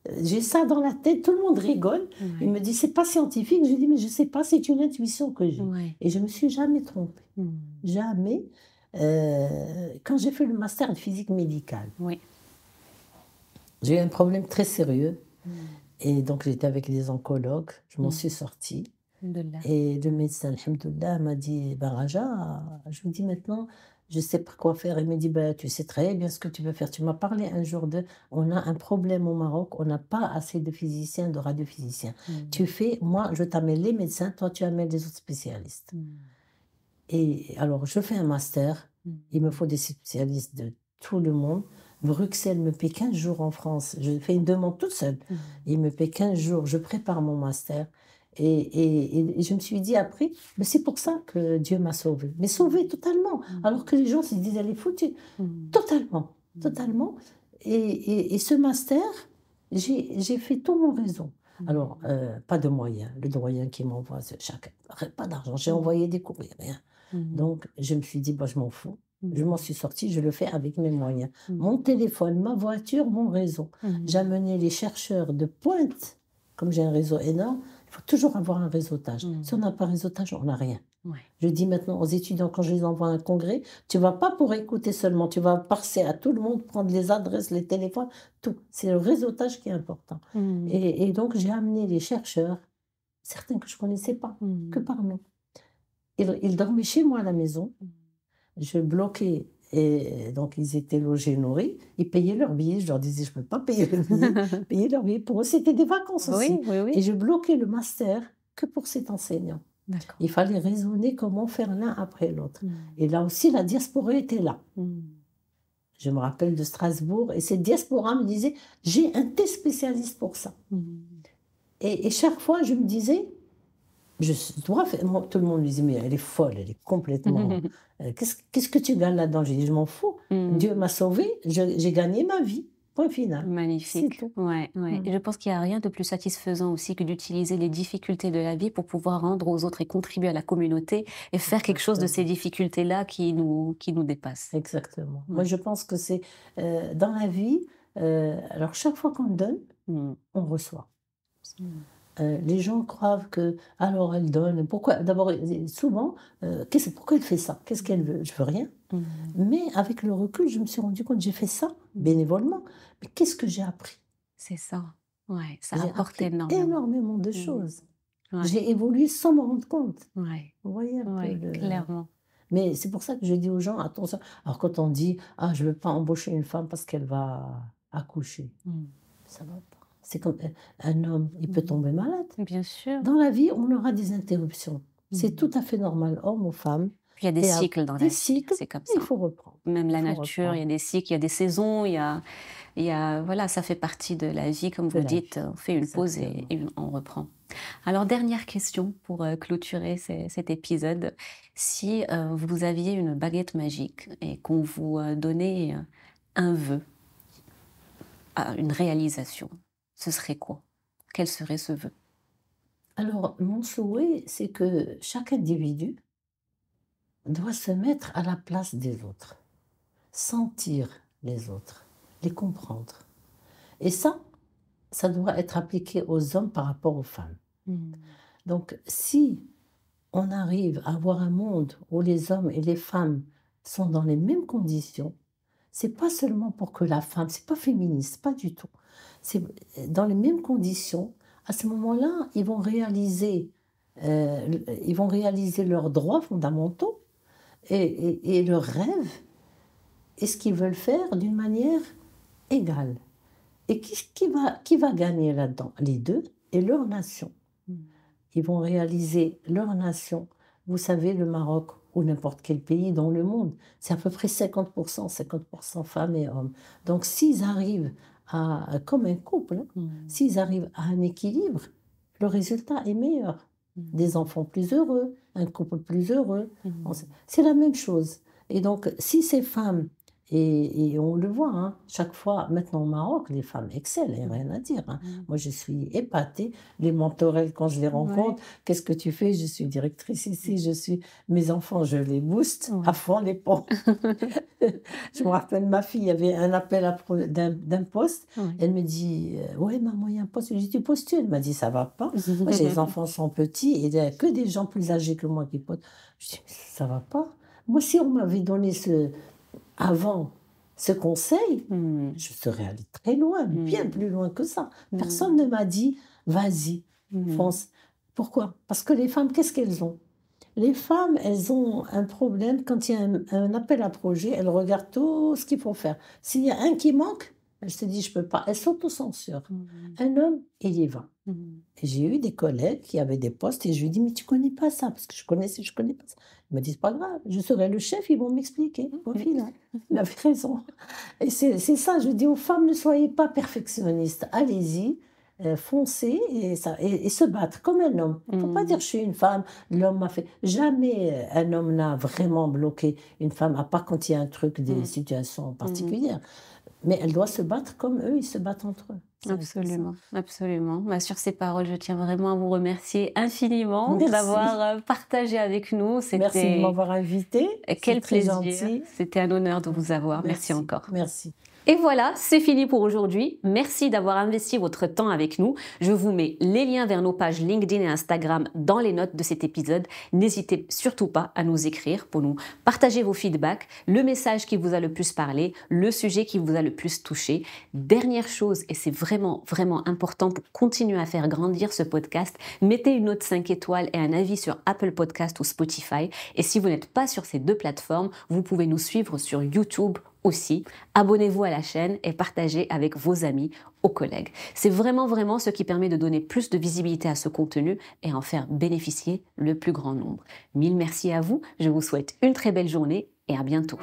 Euh, j'ai ça dans la tête, tout le monde rigole. Il me dit, c'est pas scientifique. Je dis, mais je sais pas, c'est une intuition que j'ai. Et je me suis jamais trompée. Hmm. Jamais. Euh, quand j'ai fait le master en physique médicale, oui. j'ai eu un problème très sérieux. Hmm. Et donc, j'étais avec les oncologues. Je m'en hmm. suis sortie. Et le médecin, alhamdoulilah, m'a dit, baraja ben, je vous dis maintenant, je sais pas quoi faire. Il me dit, Bah tu sais très bien ce que tu veux faire. Tu m'as parlé un jour de, on a un problème au Maroc, on n'a pas assez de physiciens, de radiophysiciens. Hmm. Tu fais, moi, je t'amène les médecins, toi, tu amènes les autres spécialistes. Hmm. Et alors, je fais un master. Hmm. Il me faut des spécialistes de tout le monde. Bruxelles me paie 15 jours en France. Je fais une demande toute seule. Il me paie 15 jours. Je prépare mon master. Et, je me suis dit après, mais c'est pour ça que Dieu m'a sauvée. Mais sauvée totalement. Mm. Alors que les gens se disaient, elle est foutue. Mm. Totalement. Mm. Totalement. Et, ce master, j'ai fait tout mon réseau. Alors, euh, pas de moyens. Le doyen qui m'envoie chaque... Pas d'argent. J'ai envoyé des courriers, rien. Donc, je me suis dit, bah, je m'en fous. Je m'en suis sortie, je le fais avec mes moyens. Mon téléphone, ma voiture, mon réseau. J'amenais les chercheurs de pointe, comme j'ai un réseau énorme, faut toujours avoir un réseautage. Mmh. Si on n'a pas un réseautage, on n'a rien. Je dis maintenant aux étudiants, quand je les envoie à un congrès, tu vas pas pour écouter seulement, tu vas passer à tout le monde, prendre les adresses, les téléphones, tout. C'est le réseautage qui est important. Mmh. Et, donc, j'ai amené les chercheurs, certains que je connaissais pas, mmh. que parmi nous. ils, dormaient chez moi à la maison. Je bloquais et donc, ils étaient logés, nourris. Ils payaient leurs billets. Je leur disais, je ne peux pas payer leur billet. payer leurs billets. Pour eux, c'était des vacances aussi. Et je bloquais le master que pour cet enseignant. Il fallait raisonner comment faire l'un après l'autre. Hmm. Et là aussi, la diaspora était là. Hmm. Je me rappelle de Strasbourg. Et cette diaspora me disait, j'ai un test spécialiste pour ça. Hmm. et chaque fois, je me disais, je dois faire... tout le monde me disait, mais elle est folle, elle est complètement... Euh, qu'est-ce que tu gagnes là-dedans Je dis, je m'en fous. Mm. Dieu m'a sauvée, j'ai gagné ma vie. Point final. Magnifique. Ouais, ouais. Mm. je pense qu'il n'y a rien de plus satisfaisant aussi que d'utiliser les difficultés de la vie pour pouvoir rendre aux autres et contribuer à la communauté et faire quelque chose de ces difficultés-là qui nous, qui nous dépassent. Exactement. Mm. Moi, je pense que c'est euh, dans la vie, euh, alors chaque fois qu'on donne, on reçoit. Euh, les gens croient que alors elle donne. Pourquoi D'abord, euh, souvent, euh, qu'est-ce, pourquoi elle fait ça Qu'est-ce qu'elle veut Je veux rien. Mmh. Mais avec le recul, je me suis rendu compte j'ai fait ça bénévolement. Mais qu'est-ce que j'ai appris C'est ça. Ouais, ça apporte énormément. énormément. de mmh. choses. J'ai évolué sans me rendre compte. Ouais. Vous voyez un peu clairement. Mais c'est pour ça que je dis aux gens attention. Alors quand on dit ah je veux pas embaucher une femme parce qu'elle va accoucher, ça mmh. ça va pas. C'est comme un homme, il peut mhm. tomber malade. Bien sûr. Dans la vie, on aura des interruptions. Mhm. C'est tout à fait normal, homme ou femme. il y a des cycles dans des la vie. C'est comme ça. Il faut reprendre. Même la nature, il y a des cycles, il y a des saisons, il y a, il y a, voilà, ça fait partie de la vie, comme vous vous dites. On fait une pause et, on reprend. Alors dernière question pour euh, clôturer cet épisode. Si euh, vous aviez une baguette magique et qu'on vous euh, donnait un vœu, ah, une réalisation, ce serait quoi Quel serait ce vœu Alors, mon souhait, c'est que chaque individu doit se mettre à la place des autres, sentir les autres, les comprendre. Et ça, ça doit être appliqué aux hommes par rapport aux femmes. Hmm. Donc, si on arrive à avoir un monde où les hommes et les femmes sont dans les mêmes conditions, c'est pas seulement pour que la femme, c'est pas féministe, pas du tout c'est dans les mêmes conditions. À ce moment-là, ils vont réaliser, euh, ils vont réaliser leurs droits fondamentaux et, et, et leurs rêves et ce qu'ils veulent faire d'une manière égale. Et qui, va, qui va gagner là-dedans Les deux et leur nation. Hmm. Ils vont réaliser leur nation. Vous savez, le Maroc ou n'importe quel pays dans le monde, c'est à peu près 50%, 50% femmes et hommes. Donc s'ils arrivent comme un couple, hein. mmh. s'ils arrivent à un équilibre, le résultat est meilleur. Mmh. Des enfants plus heureux, un couple plus heureux. Mmh. C'est la même chose. Et donc, si ces femmes et, on le voit, hein. chaque fois, maintenant au Maroc, les femmes excellent, il n'y a rien à dire. Hein. Mm. Moi, je suis épatée. Les mentorelles, quand je les rencontre, qu'est-ce que tu fais Je suis directrice ici, je suis. Mes enfants, je les booste à fond les ponts. je me rappelle, ma fille, y avait un appel d'un poste. Elle me dit euh, Ouais, maman, il y a un poste. Je lui dis Tu postules Elle m'a dit Ça va pas. Moi, les enfants sont petits et il n'y a que des gens plus âgés que moi qui postent. Je dis ça va pas. Moi, si on m'avait donné ce, avant ce conseil, hmm. je serais allée très loin, bien hmm. plus loin que ça. Hmm. Personne ne m'a dit, vas-y, fonce. Pourquoi Parce que les femmes, qu'est-ce qu'elles ont les femmes, elles ont un problème quand il y a un appel à projet, elles regardent tout ce qu'il faut faire. S'il y a un qui manque, elle se dit, je peux pas. Elle s'autocensure. censure. Mmh. Un homme, il y va. Mmh. j'ai eu des collègues qui avaient des postes et je lui ai mais tu connais pas ça, parce que je connaissais, je connais pas ça. Ils me disent, pas grave, je serai le chef, ils vont m'expliquer. Mmh. Au final, il avait raison. Et c'est ça, je dis aux femmes, ne soyez pas perfectionnistes. Allez-y. Euh, foncez et, ça, et, se battre comme un homme. Il ne faut pas dire je suis une femme, l'homme m'a fait. Jamais euh, un homme n'a vraiment bloqué une femme, à part quand il y a un truc, des situations particulières mais elle doit se battre comme eux, ils se battent entre eux. Absolument, absolument. Bah, sur ces paroles, je tiens vraiment à vous remercier infiniment d'avoir euh, partagé avec nous. Merci de m'avoir invité. Quel plaisir. C'était un honneur de vous avoir. Merci encore. Merci. Et voilà, c'est fini pour aujourd'hui. Merci d'avoir investi votre temps avec nous. Je vous mets les liens vers nos pages LinkedIn et Instagram dans les notes de cet épisode. N'hésitez surtout pas à nous écrire pour nous partager vos feedbacks, le message qui vous a le plus parlé, le sujet qui vous a le plus touché. Dernière chose, et c'est vraiment, vraiment important pour continuer à faire grandir ce podcast, mettez une note 5 étoiles et un avis sur Apple Podcast ou Spotify. Et si vous n'êtes pas sur ces deux plateformes, vous pouvez nous suivre sur YouTube aussi. Abonnez-vous à la chaîne et partagez avec vos amis, aux collègues. C'est vraiment vraiment ce qui permet de donner plus de visibilité à ce contenu et en faire bénéficier le plus grand nombre. Mille merci à vous, je vous souhaite une très belle journée et à bientôt.